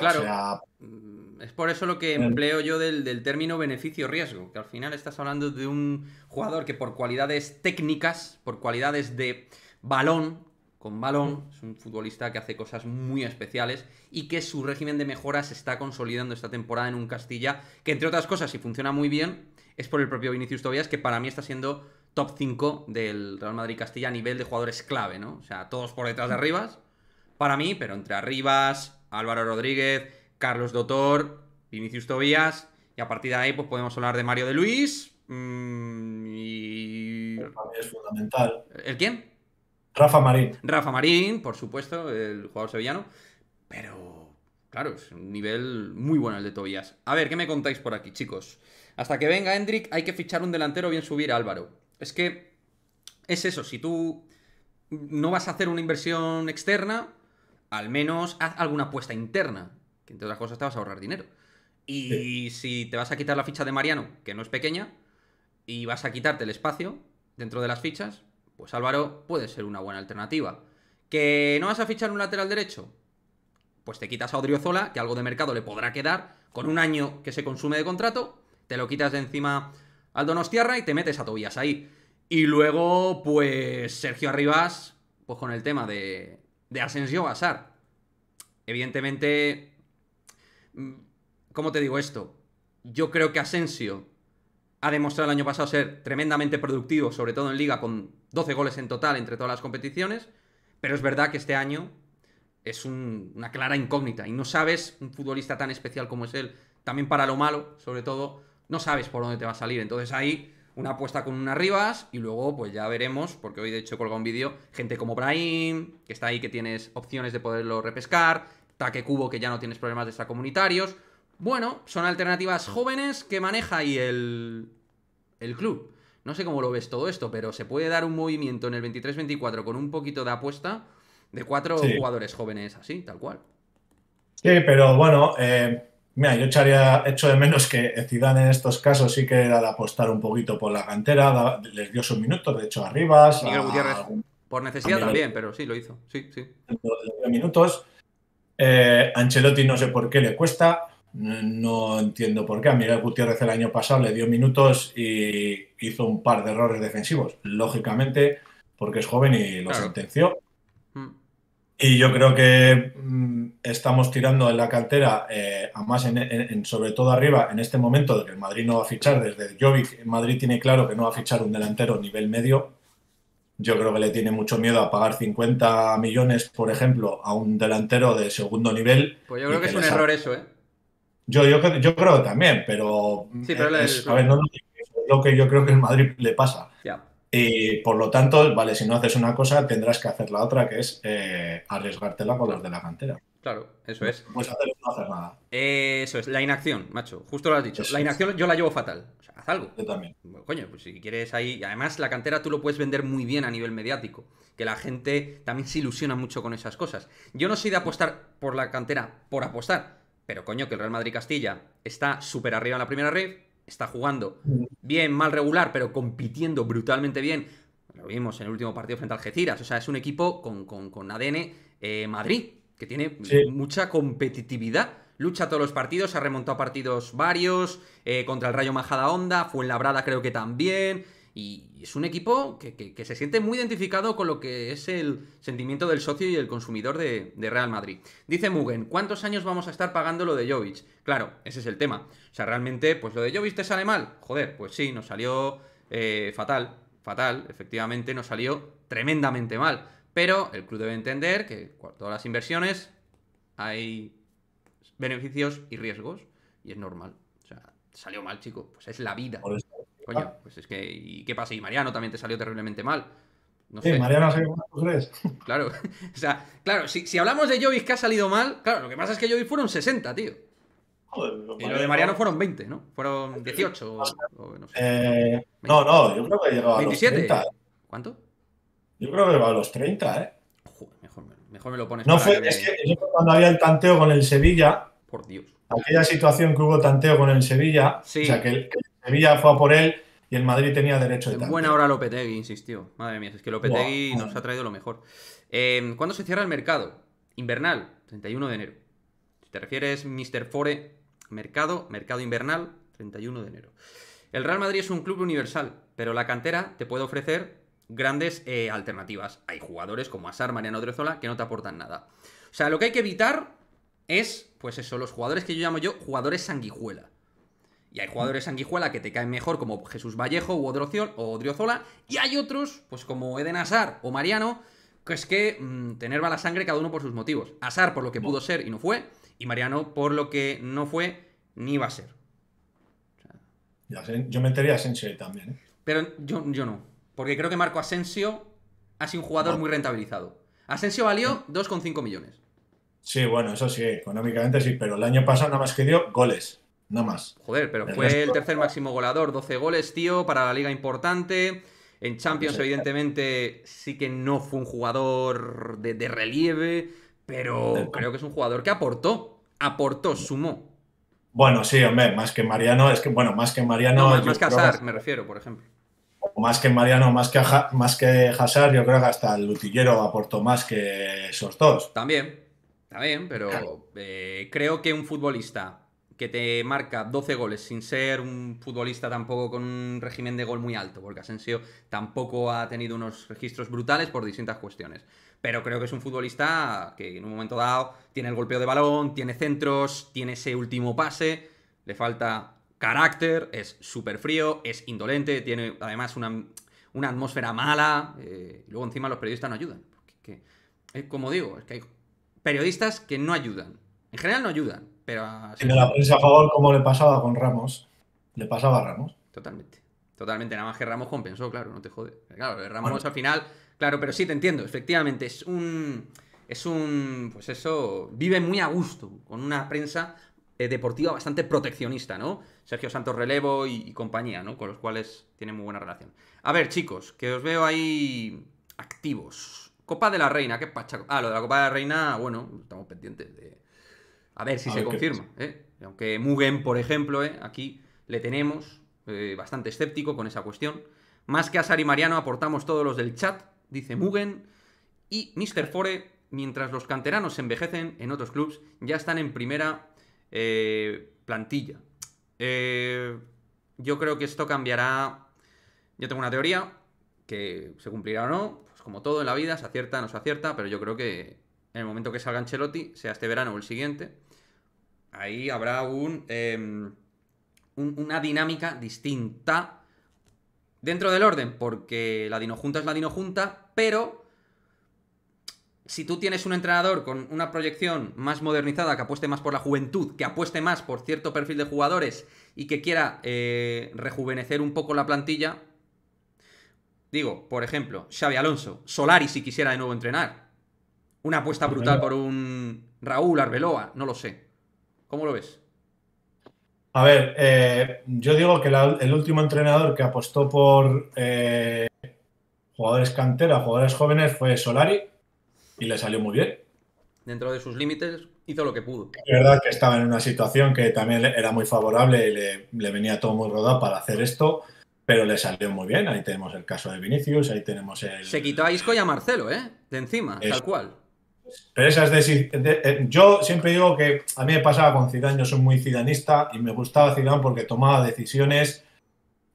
Es por eso lo que empleo yo del, término beneficio-riesgo, que al final estás hablando de un jugador que por cualidades técnicas, por cualidades de balón, con balón, es un futbolista que hace cosas muy especiales y que su régimen de mejoras se está consolidando esta temporada en un Castilla, que entre otras cosas, si funciona muy bien, es por el propio Vinicius Tobias, que para mí está siendo top 5 del Real Madrid Castilla a nivel de jugadores clave, ¿no? O sea, todos por detrás de Arribas, para mí, pero entre Arribas, Álvaro Rodríguez, Carlos Dotor, Vinicius Tobías, y a partir de ahí pues podemos hablar de Mario de Luis. Mm, es fundamental. ¿El quién? Rafa Marín. Rafa Marín, por supuesto, el jugador sevillano. Pero, claro, es un nivel muy bueno el de Tobías. A ver, ¿qué me contáis por aquí, chicos? Hasta que venga Hendrik, hay que fichar un delantero bien subir a Álvaro. Es que es eso, si tú no vas a hacer una inversión externa, al menos haz alguna apuesta interna que entre otras cosas te vas a ahorrar dinero. Y si te vas a quitar la ficha de Mariano, que no es pequeña, y vas a quitarte el espacio dentro de las fichas, pues Álvaro puede ser una buena alternativa. ¿Que no vas a fichar un lateral derecho? Pues te quitas a Odriozola, que algo de mercado le podrá quedar, con un año que se consume de contrato, te lo quitas de encima al Donostiarra y te metes a Tobías ahí. Y luego, pues Sergio Arribas, pues con el tema de, de Asensio Basar. Evidentemente, Mm, ¿Cómo te digo esto? Yo creo que Asensio ha demostrado el año pasado ser tremendamente productivo, sobre todo en liga, con 12 goles en total entre todas las competiciones, pero es verdad que este año es una clara incógnita y no sabes, un futbolista tan especial como es él, también para lo malo, sobre todo, no sabes por dónde te va a salir. Entonces ahí una apuesta con unas ribas y luego pues ya veremos, porque hoy de hecho he un vídeo, gente como Brahim, que está ahí, que tienes opciones de poderlo repescar, Taque Cubo, que ya no tienes problemas de extracomunitarios. Bueno, son alternativas jóvenes que maneja ahí el, club. No sé cómo lo ves todo esto, pero se puede dar un movimiento en el 23-24 con un poquito de apuesta de cuatro jugadores jóvenes así, tal cual. Sí, pero bueno, eh, mira, yo echaría, hecho de menos que Zidane en estos casos sí que era de apostar un poquito por la cantera, les dio sus minutos, de hecho, arriba. Miguel Gutiérrez, por necesidad también, pero sí, lo hizo, sí, sí. minutos. Eh, Ancelotti no sé por qué le cuesta, no entiendo por qué. A Miguel Gutiérrez el año pasado le dio minutos y hizo un par de errores defensivos, lógicamente, porque es joven y lo sentenció. Mm. Y yo creo que mm, estamos tirando en la cantera, eh, a más sobre todo arriba, en este momento de que el Madrid no va a fichar, desde Jovic, Madrid tiene claro que no va a fichar un delantero nivel medio, yo creo que le tiene mucho miedo a pagar 50 millones, por ejemplo, a un delantero de segundo nivel. Pues yo creo que, es un error eso, ¿eh? Yo, yo, creo también, pero. es, lo que yo creo que en Madrid le pasa. Y por lo tanto, vale, si no haces una cosa, tendrás que hacer la otra, que es eh, arriesgártela con los de la cantera. Claro, eso es. Pues hacer, no hacer nada. Eh, eso es, la inacción, macho. Justo lo has dicho. la inacción yo la llevo fatal. O sea, haz algo. Yo también. coño, pues si quieres ahí. Además, la cantera tú lo puedes vender muy bien a nivel mediático. Que la gente también se ilusiona mucho con esas cosas. Yo no soy de apostar por la cantera por apostar. Pero coño, que el Real Madrid Castilla está súper arriba en la primera red. Está jugando bien, mal regular, pero compitiendo brutalmente bien. Lo vimos en el último partido frente al Algeciras. O sea, es un equipo con, con, con ADN eh, Madrid que tiene mucha competitividad. Lucha todos los partidos, ha remontado partidos varios, eh, contra el Rayo Majada Onda, labrada creo que también. Y es un equipo que, se siente muy identificado con lo que es el sentimiento del socio y el consumidor de, Real Madrid. Dice Mugen, ¿cuántos años vamos a estar pagando lo de Jovic? Claro, ese es el tema. O sea, realmente, pues lo de Jovic te sale mal. Joder, pues sí, nos salió eh, fatal, fatal, efectivamente nos salió tremendamente mal. Pero el club debe entender que todas las inversiones hay beneficios y riesgos y es normal. O sea, salió mal, chico, pues es la vida. Coño, pues es que ¿y qué pasa? Y Mariano también te salió terriblemente mal. No sí, sé. Mariano ha salido mal Claro, o sea, claro, si, si hablamos de Jovis que ha salido mal, claro, lo que pasa es que Jovis fueron 60, tío. y lo de Mariano fueron 20, ¿no? Fueron 18 eh, no, no, yo creo que llegado a ¿Cuánto? Yo creo que va a los 30, ¿eh? mejor, me lo pones. No fue, es que cuando había el tanteo con el Sevilla. Por Dios. Aquella situación que hubo tanteo con el Sevilla. Sí. O sea, que el, Sevilla fue a por él y el Madrid tenía derecho de tanteo. Buena hora Lopetegui, insistió. Madre mía, es que Lopetegui nos ha traído lo mejor. Em, ¿Cuándo se cierra el mercado? Invernal, 31 de enero. Si te refieres, Mr. Fore, mercado, mercado invernal, 31 de enero. El Real Madrid es un club universal, pero la cantera te puede ofrecer grandes eh, alternativas. Hay jugadores como Asar, Mariano Odriozola que no te aportan nada. O sea, lo que hay que evitar es, pues eso, los jugadores que yo llamo yo jugadores sanguijuela. Y hay jugadores sanguijuela que te caen mejor, como Jesús Vallejo o Odriozola. Y hay otros, pues como Eden Asar o Mariano, que es que mm, tener mala sangre cada uno por sus motivos. Asar por lo que pudo ser y no fue, y Mariano por lo que no fue ni va a ser. Yo me enteré a Sensei también. ¿eh? Pero yo, yo no. Porque creo que Marco Asensio ha sido un jugador ah. muy rentabilizado. Asensio valió 2,5 millones. Sí, bueno, eso sí, económicamente sí, pero el año pasado nada más que dio goles. Nada más. Joder, pero fue el tercer máximo goleador. 12 goles, tío, para la liga importante. En Champions, evidentemente, sí que no fue un jugador de, relieve, pero creo que es un jugador que aportó. Aportó, sumó. Bueno, sí, hombre, más que Mariano, es que, bueno, más que Mariano. No, más, Casar, me refiero, por ejemplo más que Mariano, más que, más que Hazard, yo creo que hasta el Lutillero aportó más que esos dos. También, también, pero eh, creo que un futbolista que te marca 12 goles sin ser un futbolista tampoco con un régimen de gol muy alto, porque Asensio tampoco ha tenido unos registros brutales por distintas cuestiones. Pero creo que es un futbolista que en un momento dado tiene el golpeo de balón, tiene centros, tiene ese último pase, le falta carácter, es súper frío, es indolente, tiene además una, atmósfera mala. y eh, luego encima los periodistas no ayudan. como digo, es que hay periodistas que no ayudan. En general no ayudan, pero... Tiene la prensa a favor como le pasaba con Ramos. Le pasaba a Ramos. Totalmente. Totalmente, nada más que Ramos compensó, claro, no te jode. Claro, Ramos al final, claro, pero sí te entiendo, efectivamente, es un es un, pues eso, vive muy a gusto, con una prensa eh, deportiva bastante proteccionista, ¿no? Sergio Santos Relevo y, compañía, ¿no? Con los cuales tiene muy buena relación. A ver, chicos, que os veo ahí activos. Copa de la Reina, qué pacha Ah, lo de la Copa de la Reina, bueno, estamos pendientes de... A ver si se confirma, ¿eh? Aunque Mugen, por ejemplo, ¿eh? aquí le tenemos eh, bastante escéptico con esa cuestión. Más que a Sari Mariano aportamos todos los del chat, dice Mugen. Y Mr. Fore, mientras los canteranos se envejecen en otros clubes, ya están en primera eh, plantilla. Eh, yo creo que esto cambiará. Yo tengo una teoría que se cumplirá o no, pues como todo en la vida, se acierta, o no se acierta, pero yo creo que en el momento que salga Ancelotti, sea este verano o el siguiente, ahí habrá un, em, una dinámica distinta dentro del orden, porque la dinojunta es la dinojunta, pero si tú tienes un entrenador con una proyección más modernizada, que apueste más por la juventud, que apueste más por cierto perfil de jugadores y que quiera eh, rejuvenecer un poco la plantilla, digo, por ejemplo, Xavi Alonso, Solari si quisiera de nuevo entrenar, una apuesta brutal por un Raúl Arbeloa, no lo sé. ¿Cómo lo ves? A ver, eh, yo digo que el último entrenador que apostó por eh, jugadores cantera, jugadores jóvenes, fue Solari y le salió muy bien. Dentro de sus límites hizo lo que pudo. Es verdad que estaba en una situación que también era muy favorable y le, venía todo muy rodado para hacer esto, pero le salió muy bien. Ahí tenemos el caso de Vinicius, ahí tenemos el... Se quitó a Isco y a Marcelo, ¿eh? De encima, tal cual. Pero esas de, de, eh, yo siempre digo que a mí me pasaba con Zidane, yo soy muy zidanista y me gustaba Zidane porque tomaba decisiones.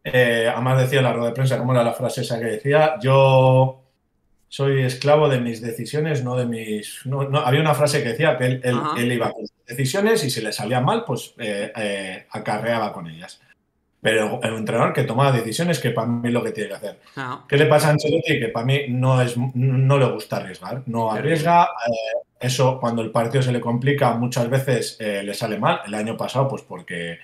Eh, además decía en la rueda de prensa, como era la frase esa que decía, yo soy esclavo de mis decisiones, no de mis... No, Había una frase que decía que él, él, iba con sus decisiones y si le salía mal, pues eh, eh, acarreaba con ellas. Pero el entrenador que tomaba decisiones, que para mí es lo que tiene que hacer. Ah. ¿Qué le pasa a Ancelotti? Que para mí no, es, no le gusta arriesgar. No arriesga. Eh, eso cuando el partido se le complica muchas veces le sale mal. El año pasado, pues porque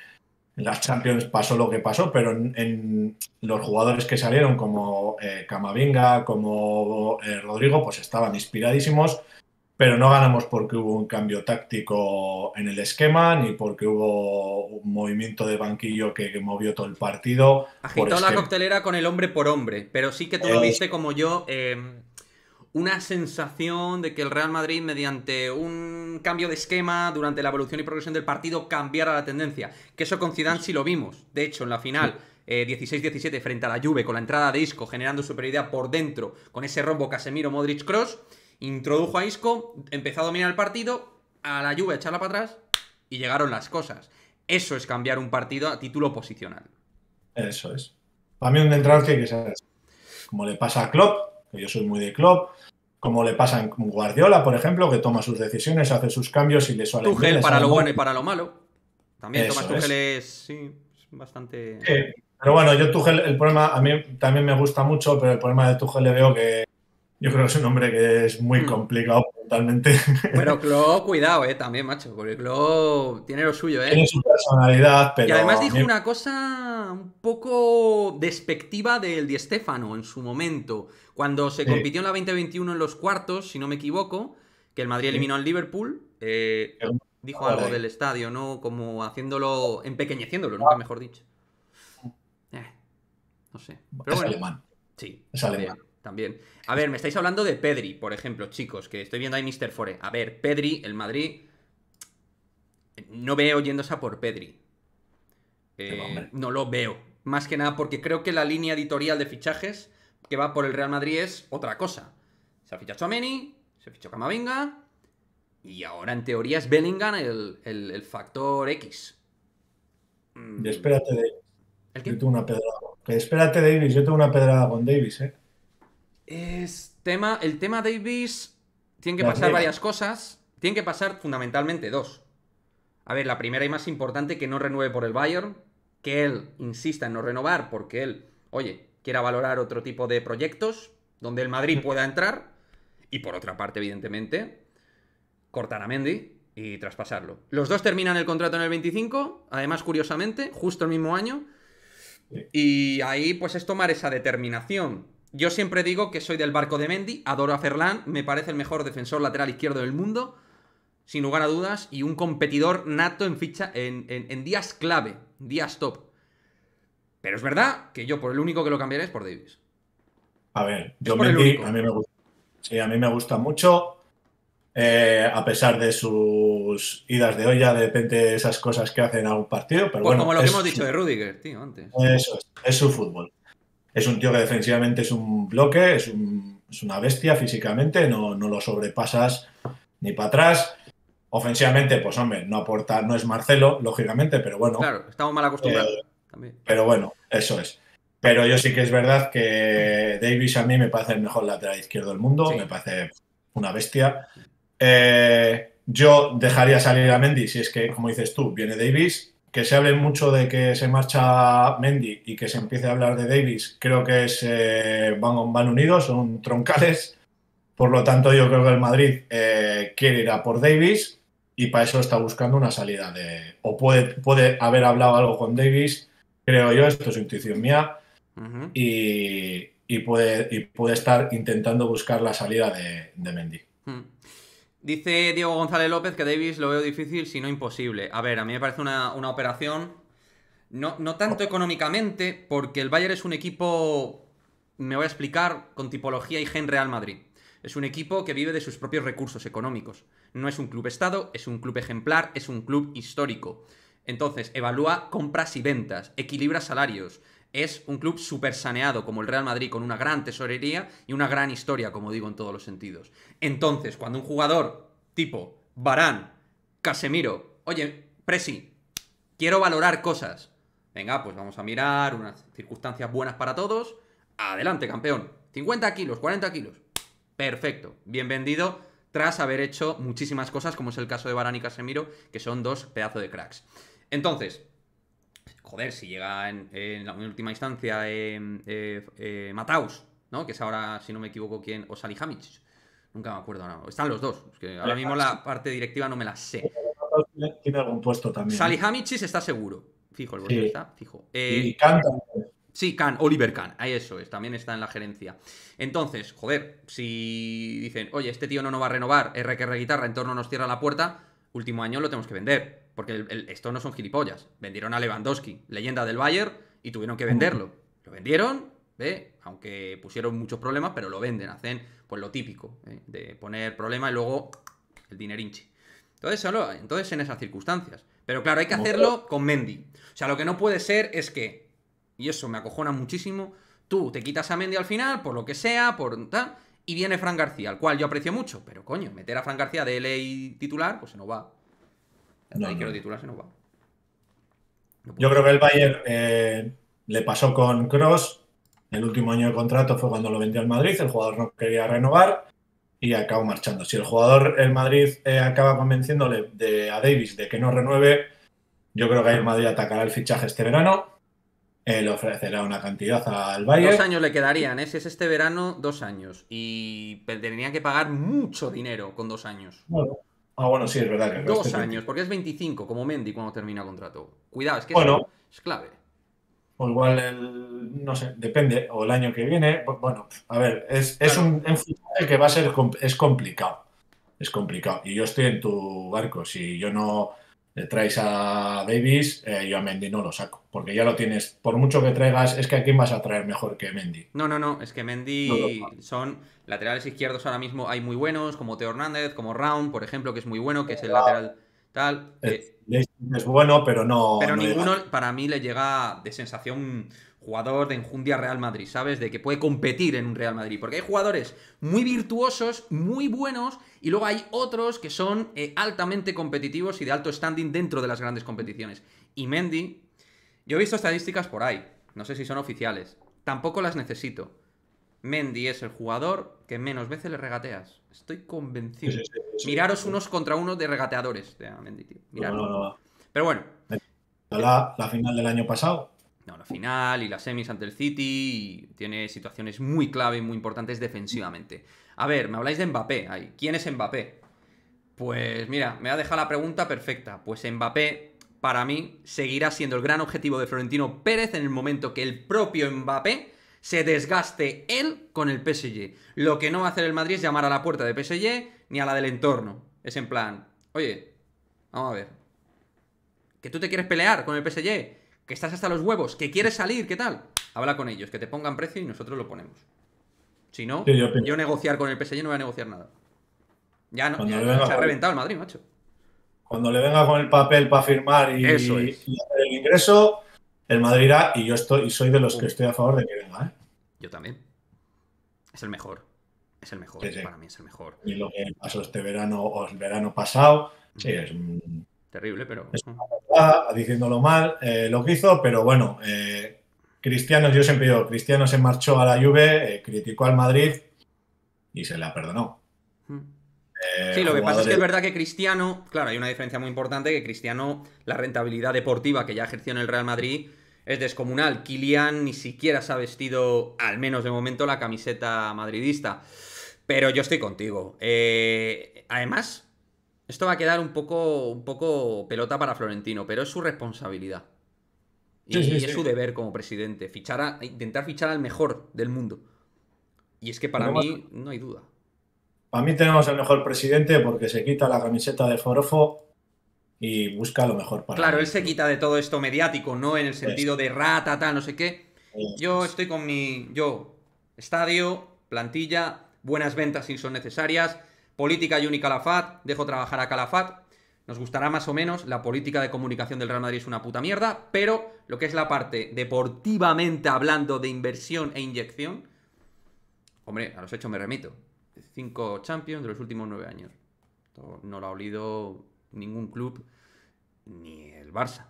en las Champions pasó lo que pasó, pero en, los jugadores que salieron, como eh, Camavinga, como eh, Rodrigo, pues estaban inspiradísimos, pero no ganamos porque hubo un cambio táctico en el esquema, ni porque hubo un movimiento de banquillo que, movió todo el partido. Agitó la este coctelera con el hombre por hombre, pero sí que tú lo viste como yo. Eh, una sensación de que el Real Madrid, mediante un cambio de esquema durante la evolución y progresión del partido, cambiara la tendencia. Que eso con Zidane sí lo vimos. De hecho, en la final 16-17 eh, frente a la Juve, con la entrada de Isco generando superioridad por dentro, con ese rombo Casemiro-Modric-Cross, introdujo a Isco, empezó a dominar el partido, a la Juve a echarla para atrás y llegaron las cosas. Eso es cambiar un partido a título posicional. Eso es. Para mí un entrenador que ser como le pasa a Klopp, que yo soy muy de Klopp, como le pasa en Guardiola, por ejemplo, que toma sus decisiones, hace sus cambios y le suele... Tuchel para lo bueno y para lo malo. También Tomás Tuchel es, sí, bastante... pero bueno, yo Tuchel, el problema, a mí también me gusta mucho, pero el problema de Tuchel le veo que yo creo que es un hombre que es muy hmm. complicado mentalmente. Pero Klopp, cuidado, eh, también, macho, porque Klopp tiene lo suyo, eh. Tiene su personalidad, pero... Y además dijo una cosa un poco despectiva del Di Stefano en su momento, cuando se compitió en la 2021 en los cuartos, si no me equivoco, que el Madrid eliminó al Liverpool, eh, dijo algo del estadio, ¿no? Como haciéndolo, empequeñeciéndolo, nunca ah. mejor dicho. Eh, no sé. es alemán. Sí. Es alemán. También. A ver, me estáis hablando de Pedri, por ejemplo, chicos, que estoy viendo ahí Mr. Fore. A ver, Pedri, el Madrid. No veo yéndose a por Pedri. Eh, no lo veo. Más que nada porque creo que la línea editorial de fichajes que va por el Real Madrid es otra cosa. Se ha fichado Meni se ha a Camavinga, y ahora en teoría es Bellingham el, factor X. Mm. Y espérate de Yo tengo una pedrada. espérate Davis, yo tengo una pedrada con Davis, ¿eh? Es tema, el tema Davis tiene que pasar varias cosas. tiene que pasar fundamentalmente dos. A ver, la primera y más importante, que no renueve por el Bayern, que él insista en no renovar porque él, oye, quiera valorar otro tipo de proyectos donde el Madrid pueda entrar. Y por otra parte, evidentemente, cortar a Mendy y traspasarlo. Los dos terminan el contrato en el 25, además, curiosamente, justo el mismo año. Y ahí, pues, es tomar esa determinación. Yo siempre digo que soy del barco de Mendy, adoro a Ferlán, me parece el mejor defensor lateral izquierdo del mundo, sin lugar a dudas, y un competidor nato en, ficha, en días clave, días top. Pero es verdad que yo por el único que lo cambiaré, es por Davis. A ver, yo a mí me gusta. Sí, a mí me gusta mucho. Eh, a pesar de sus idas de olla, de repente esas cosas que hacen a un partido. Pero pues bueno, como lo que hemos dicho de Rudiger, tío, antes. Eso es, su fútbol. Es un tío que defensivamente es un bloque, es, una bestia físicamente, no, lo sobrepasas ni para atrás. Ofensivamente, pues hombre, no aporta, no es Marcelo, lógicamente, pero bueno. Claro, estamos mal acostumbrados. Eh, pero bueno, eso es. Pero yo sí que es verdad que Davis a mí me parece el mejor lateral izquierdo del mundo, me parece una bestia. Eh, yo dejaría salir a Mendy si es que, como dices tú, viene Davis. Que se hable mucho de que se marcha Mendy y que se empiece a hablar de Davis, creo que es, eh, van, van unidos, son troncales. Por lo tanto, yo creo que el Madrid eh, quiere ir a por Davis y para eso está buscando una salida de... O puede, puede haber hablado algo con Davis creo yo, esto es intuición mía, y, puede, estar intentando buscar la salida de, Mendy. Hmm. Dice Diego González López que Davis lo veo difícil, si no imposible. A ver, a mí me parece una, operación, no, no tanto económicamente, porque el Bayern es un equipo, me voy a explicar, con tipología y gen Real Madrid. Es un equipo que vive de sus propios recursos económicos. No es un club Estado, es un club ejemplar, es un club histórico. Entonces, evalúa compras y ventas, equilibra salarios. Es un club súper saneado como el Real Madrid, con una gran tesorería y una gran historia, como digo, en todos los sentidos. Entonces, cuando un jugador tipo Barán, Casemiro, oye, Presi, quiero valorar cosas. Venga, pues vamos a mirar unas circunstancias buenas para todos. Adelante, campeón. 50 kilos, 40 kilos. Perfecto. Bien vendido tras haber hecho muchísimas cosas, como es el caso de Barán y Casemiro, que son dos pedazos de cracks. Entonces, joder, si llega en, la última instancia em, eh, eh, Mataus, ¿no? Que es ahora, si no me equivoco, quién, o Sally Nunca me acuerdo No. Están los dos. que ahora mismo la parte directiva no me la sé. Tiene algún puesto también. está seguro. Fijo el bolsillo fijo. Eh, y Khan Sí, Khan, Oliver Khan, ahí eso es, también está en la gerencia. Entonces, joder, si dicen, oye, este tío no nos va a renovar, RQR guitarra, en torno nos cierra la puerta, último año lo tenemos que vender. Porque estos no son gilipollas. Vendieron a Lewandowski, leyenda del Bayern, y tuvieron que venderlo. Lo vendieron, aunque pusieron muchos problemas, pero lo venden. Hacen pues lo típico, ¿eh? de poner problemas y luego el dinerinche. Entonces, solo, entonces en esas circunstancias. Pero claro, hay que hacerlo con Mendy. O sea, lo que no puede ser es que, y eso me acojona muchísimo, tú te quitas a Mendy al final, por lo que sea, por y viene Fran García, al cual yo aprecio mucho, pero coño, meter a Fran García de ley titular, pues se nos va. No, titular Yo creo que el Bayern eh, le pasó con Cross. El último año de contrato fue cuando lo vendió al Madrid. El jugador no quería renovar y acabó marchando. Si el jugador, el Madrid, eh, acaba convenciéndole a Davis de que no renueve, yo creo que el Madrid atacará el fichaje este verano. Eh, le ofrecerá una cantidad al Bayern. Dos años le quedarían, ¿eh? si es este verano, dos años. Y tendrían que pagar mucho dinero con dos años. Bueno, Ah, bueno, sí, es verdad. Dos años, porque es 25, como Mendy cuando termina contrato. Cuidado, es que es clave. O igual, no sé, depende, o el año que viene. Bueno, a ver, es, un, enfoque que va a ser es complicado. Es complicado. Y yo estoy en tu barco. Si yo no le traes a Davis, eh, yo a Mendy no lo saco, porque ya lo tienes. Por mucho que traigas, es que a quién vas a traer mejor que Mendy. No, no, no, es que Mendy son laterales izquierdos ahora mismo hay muy buenos, como Teo Hernández, como Round, por ejemplo, que es muy bueno, que es el lateral tal. Eh, es, bueno, pero no. Pero ninguno para mí le llega de sensación jugador de enjundia Real Madrid, ¿sabes? De que puede competir en un Real Madrid. Porque hay jugadores muy virtuosos, muy buenos, y luego hay otros que son eh, altamente competitivos y de alto standing dentro de las grandes competiciones. Y Mendy, yo he visto estadísticas por ahí, no sé si son oficiales, tampoco las necesito. Mendy es el jugador que menos veces le regateas. Estoy convencido. Miraros unos contra unos de regateadores. De Mendy, Pero bueno. la final del año pasado no, la final y las semis ante el City tiene situaciones muy clave y muy importantes defensivamente. A ver, me habláis de Mbappé ahí. ¿Quién es Mbappé? Pues mira, me ha dejado la pregunta perfecta. Pues Mbappé, para mí, seguirá siendo el gran objetivo de Florentino Pérez en el momento que el propio Mbappé se desgaste él con el PSG. Lo que no va a hacer el Madrid es llamar a la puerta de PSG ni a la del entorno. Es en plan, oye, vamos a ver. ¿Que tú te quieres pelear con el PSG? que estás hasta los huevos, que quieres salir, ¿qué tal? Habla con ellos, que te pongan precio y nosotros lo ponemos. Si no, yo, negociar con el PSG no voy a negociar nada. Ya no, se ha reventado el Madrid, macho. Cuando le venga con el papel para firmar y, hacer el ingreso, el Madrid irá y yo estoy y soy de los que estoy a favor de que venga, ¿eh? Yo también. Es el mejor. Es el mejor. Para mí es el mejor. Y lo que pasó este verano o el verano pasado, mm. es Terrible, pero. Es diciéndolo mal, eh, lo que hizo, pero bueno, eh, Cristiano, yo siempre digo, Cristiano se marchó a la Juve, eh, criticó al Madrid y se la perdonó. sí, lo que pasa es que es verdad que Cristiano, claro, hay una diferencia muy importante, que Cristiano, la rentabilidad deportiva que ya ejerció en el Real Madrid es descomunal. Kilian ni siquiera se ha vestido, al menos de momento, la camiseta madridista. Pero yo estoy contigo. además, esto va a quedar un poco, un poco pelota para Florentino, pero es su responsabilidad. Y, es su deber como presidente, fichar a, intentar fichar al mejor del mundo. Y es que para mí no hay duda. Para mí tenemos el mejor presidente porque se quita la camiseta de forofo y busca lo mejor para Claro, él, se quita de todo esto mediático, no en el sentido de rata, tal, no sé qué. Yo estoy con mi. Yo, estadio, plantilla, buenas ventas si son necesarias, Política Juni Calafat, dejo trabajar a Calafat. Nos gustará más o menos, la política de comunicación del Real Madrid es una puta mierda, pero lo que es la parte deportivamente hablando de inversión e inyección, hombre, a los hechos me remito. Cinco Champions de los últimos nueve años. no lo ha olido ningún club, ni el Barça.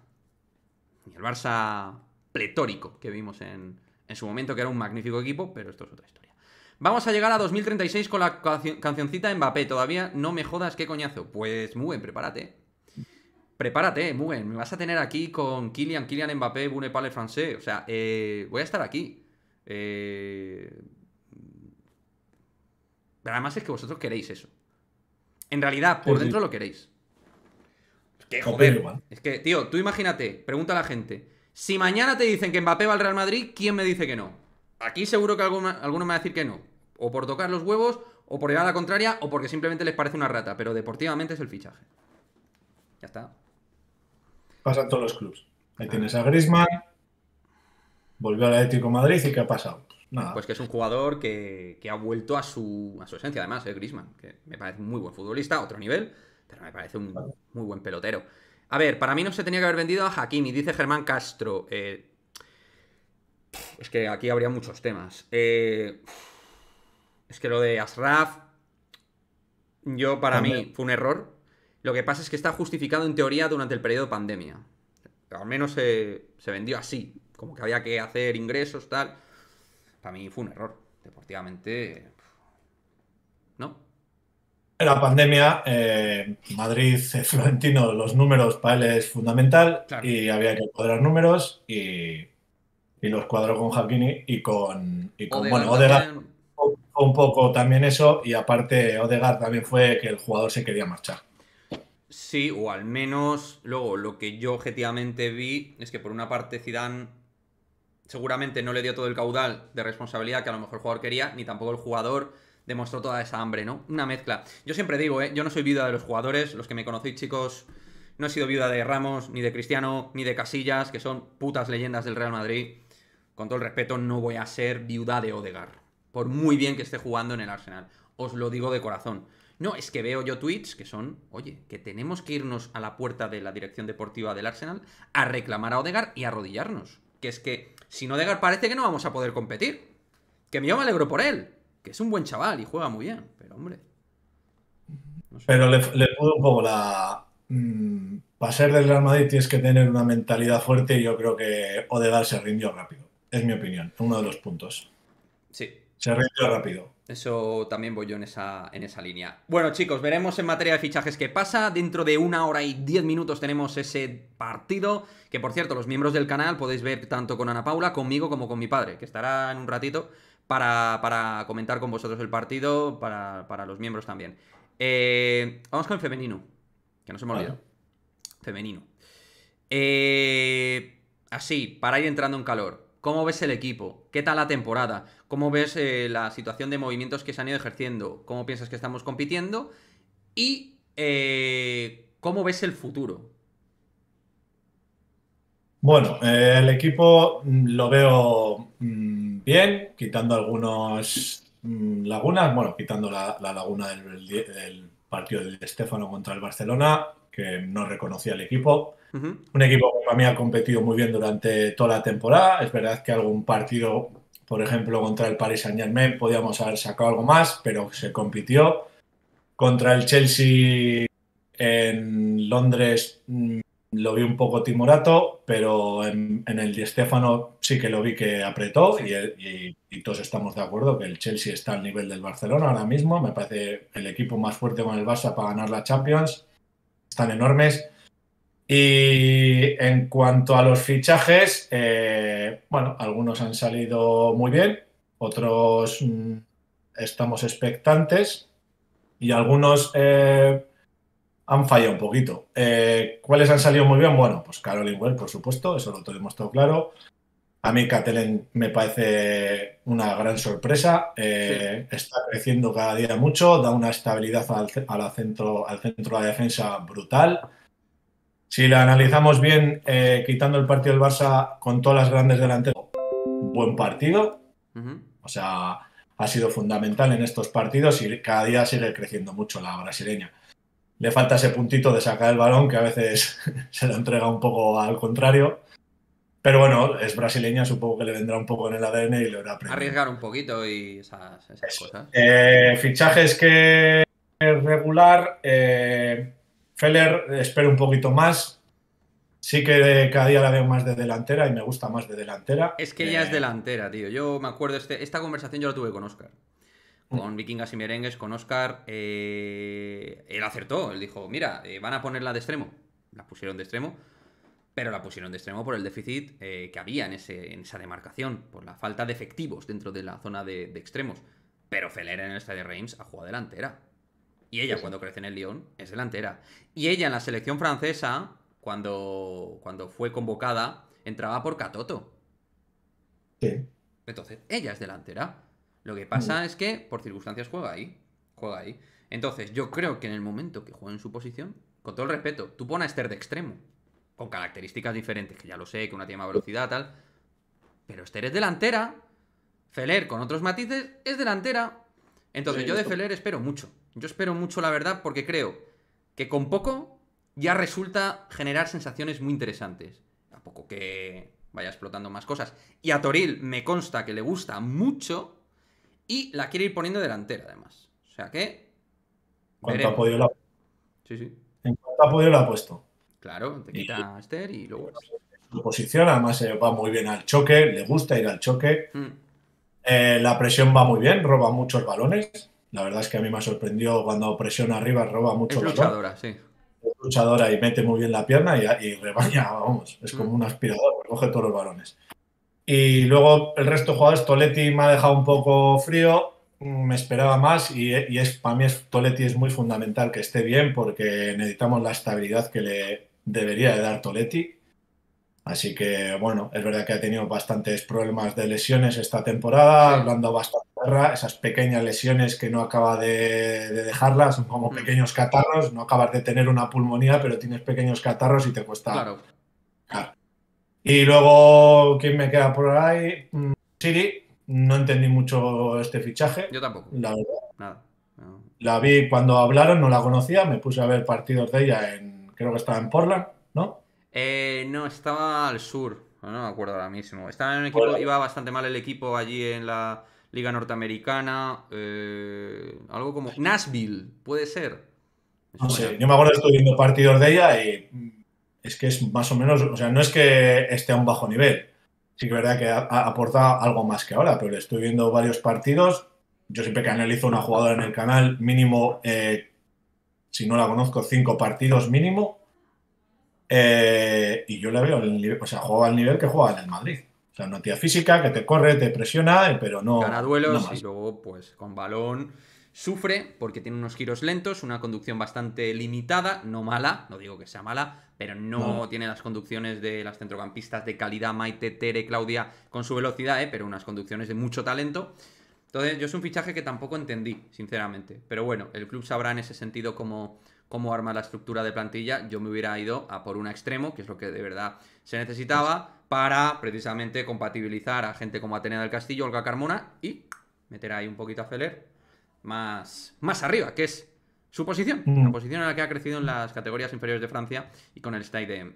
Ni el Barça pletórico que vimos en, en su momento, que era un magnífico equipo, pero esto es otra historia. Vamos a llegar a 2036 con la cancioncita Mbappé. Todavía no me jodas, qué coñazo. Pues Mugen, prepárate. Prepárate, Mugen. Me vas a tener aquí con Kylian, Kylian Mbappé, Bune Pale francés. O sea, eh, voy a estar aquí. Eh... Pero además es que vosotros queréis eso. En realidad, por dentro lo queréis. Es que, joder. Es que, tío, tú imagínate, pregunta a la gente. Si mañana te dicen que Mbappé va al Real Madrid, ¿quién me dice que no? Aquí seguro que alguno, alguno me va a decir que no. O por tocar los huevos, o por llegar a la contraria, o porque simplemente les parece una rata. Pero deportivamente es el fichaje. Ya está. Pasan todos los clubes. Ahí tienes a Grisman. Volvió al Atlético Madrid y ¿qué ha pasado? Pues que es un jugador que, ha vuelto a su, esencia, además, es eh, Grisman, que me parece muy buen futbolista, otro nivel, pero me parece un muy buen pelotero. A ver, para mí no se tenía que haber vendido a Hakimi, dice Germán Castro. Eh, es que aquí habría muchos temas. Eh, es que lo de Asraf, yo para mí fue un error. Lo que pasa es que está justificado en teoría durante el periodo de pandemia. Al menos se vendió así, como que había que hacer ingresos, tal. Para mí fue un error. Deportivamente, ¿no? En la pandemia, eh, Madrid, eh, Florentino, los números para él es fundamental y había que cuadrar números y y los cuadros con Hakimi y con, y con bueno, Odegaard un poco también eso y aparte Odegaard también fue que el jugador se quería marchar. Sí, o al menos luego lo que yo objetivamente vi es que por una parte Zidane seguramente no le dio todo el caudal de responsabilidad que a lo mejor el jugador quería, ni tampoco el jugador demostró toda esa hambre, ¿no? Una mezcla. Yo siempre digo, ¿eh? yo no soy viuda de los jugadores, los que me conocéis chicos, no he sido viuda de Ramos, ni de Cristiano, ni de Casillas, que son putas leyendas del Real Madrid con todo el respeto, no voy a ser viuda de Odegar. Por muy bien que esté jugando en el Arsenal. Os lo digo de corazón. No, es que veo yo tweets que son, oye, que tenemos que irnos a la puerta de la dirección deportiva del Arsenal a reclamar a Odegar y arrodillarnos. Que es que, sin Odegar parece que no vamos a poder competir. Que yo me alegro por él. Que es un buen chaval y juega muy bien. Pero, hombre. Pero le, puedo un poco la. Mm, para ser del Real Madrid tienes que tener una mentalidad fuerte y yo creo que Odegar se rindió rápido es mi opinión, uno de los puntos. Sí. Se arregla rápido. Eso también voy yo en esa, en esa línea. Bueno, chicos, veremos en materia de fichajes qué pasa. Dentro de una hora y diez minutos tenemos ese partido. Que por cierto, los miembros del canal podéis ver tanto con Ana Paula, conmigo, como con mi padre, que estará en un ratito para, comentar con vosotros el partido, para, los miembros también. Eh, vamos con el femenino, que nos hemos olvidado. Femenino. Eh, así, para ir entrando en calor. ¿Cómo ves el equipo? ¿Qué tal la temporada? ¿Cómo ves eh, la situación de movimientos que se han ido ejerciendo? ¿Cómo piensas que estamos compitiendo? Y eh, ¿cómo ves el futuro? Bueno, eh, el equipo mm, lo veo mm, bien, quitando algunas mm, lagunas, bueno, quitando la, laguna del, del partido de Estefano contra el Barcelona, que no reconocía al equipo. Un equipo que para mí ha competido muy bien durante toda la temporada. Es verdad que algún partido, por ejemplo, contra el Paris Saint Germain, podíamos haber sacado algo más, pero se compitió. Contra el Chelsea en Londres mm, lo vi un poco timorato, pero en, el Di Stéfano sí que lo vi que apretó y, todos estamos de acuerdo que el Chelsea está al nivel del Barcelona ahora mismo. Me parece el equipo más fuerte con el Barça para ganar la Champions están enormes. Y en cuanto a los fichajes, eh, bueno, algunos han salido muy bien, otros mm, estamos expectantes y algunos eh, han fallado un poquito. Eh, ¿Cuáles han salido muy bien? Bueno, pues Caroline Well, por supuesto, eso lo tenemos todo claro. A mí Catelen me parece una gran sorpresa. Eh, está creciendo cada día mucho, da una estabilidad al, centro, al centro de la defensa brutal. Si la analizamos bien, eh, quitando el partido del Barça con todas las grandes delanteras, buen partido. O sea, ha sido fundamental en estos partidos y cada día sigue creciendo mucho la brasileña. Le falta ese puntito de sacar el balón que a veces se lo entrega un poco al contrario pero bueno, es brasileña, supongo que le vendrá un poco en el ADN y le hará aprender. Arriesgar un poquito y esas, cosas. Eh, fichajes que es regular. Eh, Feller espero un poquito más. Sí que cada día la veo más de delantera y me gusta más de delantera. Es que ella es eh, delantera, tío. Yo me acuerdo, este, esta conversación yo la tuve con Oscar. Mm. Con Vikingas y Merengues, con Oscar. él acertó, él dijo, mira, van a ponerla de extremo. La pusieron de extremo pero la pusieron de extremo por el déficit eh, que había en, ese, en, esa demarcación, por la falta de efectivos dentro de la zona de, extremos. Pero Felera en el Stade Reims ha jugado delantera. Y ella, cuando crece en el Lyon, es delantera. Y ella en la selección francesa, cuando, cuando fue convocada, entraba por Catoto. Sí. Entonces, ella es delantera. Lo que pasa es que, por circunstancias, juega ahí. Juega ahí. Entonces, yo creo que en el momento que juega en su posición, con todo el respeto, tú pones a Esther de extremo con características diferentes, que ya lo sé, que una tiene más velocidad, tal. Pero Esther es delantera. Feller, con otros matices, es delantera. Entonces, yo de Feler espero mucho. Yo espero mucho, la verdad, porque creo que con poco ya resulta generar sensaciones muy interesantes. A poco que vaya explotando más cosas. Y a Toril me consta que le gusta mucho y la quiere ir poniendo delantera, además. O sea que. ¿Cuánto ha podido la... Sí, sí. ¿En cuánto ha podido la ha puesto? Claro, te quita y, Aster y luego. Su posición, además eh, va muy bien al choque, le gusta ir al choque. Mm. Eh, la presión va muy bien, roba muchos balones. La verdad es que a mí me sorprendió cuando presiona arriba, roba mucho es luchadora, sí. Es luchadora y mete muy bien la pierna y, rebaña, vamos, es mm. como un aspirador, Coge todos los balones. Y luego el resto de jugadores, Toletti me ha dejado un poco frío, mm, me esperaba más y, y es, para mí Toletti es muy fundamental que esté bien porque necesitamos la estabilidad que le, debería de dar Toletti. Así que, bueno, es verdad que ha tenido bastantes problemas de lesiones esta temporada, hablando bastante guerra, esas pequeñas lesiones que no acaba de, dejarlas, como mm. pequeños catarros, no acabas de tener una pulmonía, pero tienes pequeños catarros y te cuesta. Claro. Y luego, ¿quién me queda por ahí? Mm, Siri, no entendí mucho este fichaje. Yo tampoco. La vi cuando hablaron, no la conocía, me puse a ver partidos de ella en creo que estaba en Portland, ¿no? Eh, no, estaba al sur, no, me acuerdo ahora mismo. Estaba en un equipo, iba bastante mal el equipo allí en la Liga Norteamericana, eh, algo como Nashville, puede ser. No sé, yo me acuerdo, que estoy viendo partidos de ella y es que es más o menos, o sea, no es que esté a un bajo nivel, sí que es verdad que aporta algo más que ahora, pero estoy viendo varios partidos. Yo siempre que analizo una jugadora en el canal, mínimo eh, si no la conozco, cinco partidos mínimo. Eh, y yo la veo, el, o sea, juega al nivel que juega en el Madrid. O sea, una tía física que te corre, te presiona, eh, pero no. Gana duelos y luego, pues, con balón sufre porque tiene unos giros lentos, una conducción bastante limitada, no mala, no digo que sea mala, pero no, tiene las conducciones de las centrocampistas de calidad, Maite, Tere, Claudia, con su velocidad, eh, pero unas conducciones de mucho talento. Entonces, yo es un fichaje que tampoco entendí, sinceramente. Pero bueno, el club sabrá en ese sentido cómo, cómo arma la estructura de plantilla. Yo me hubiera ido a por un extremo, que es lo que de verdad se necesitaba, para precisamente compatibilizar a gente como Atenea del Castillo, Olga Carmona, y meter ahí un poquito a Feller más, más arriba, que es su posición, una mm. la posición en la que ha crecido en las categorías inferiores de Francia y con el style de,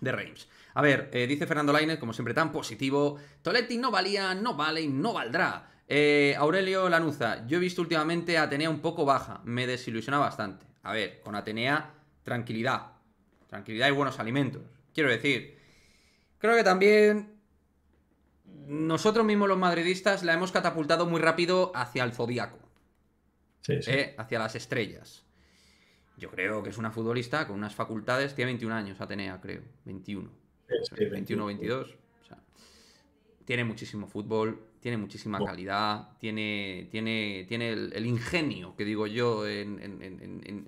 de Reims. A ver, eh, dice Fernando Lainez, como siempre tan positivo, Toletti no valía, no vale y no valdrá. Eh, Aurelio Lanuza, yo he visto últimamente a Atenea un poco baja, me desilusiona bastante. A ver, con Atenea, tranquilidad. Tranquilidad y buenos alimentos. Quiero decir, creo que también nosotros mismos los madridistas la hemos catapultado muy rápido hacia el zodiaco. ¿eh? hacia las estrellas. Yo creo que es una futbolista con unas facultades, tiene 21 años Atenea, creo, 21. 21, 22. tiene muchísimo fútbol, tiene muchísima calidad, tiene, tiene, tiene el, ingenio, que digo yo, en,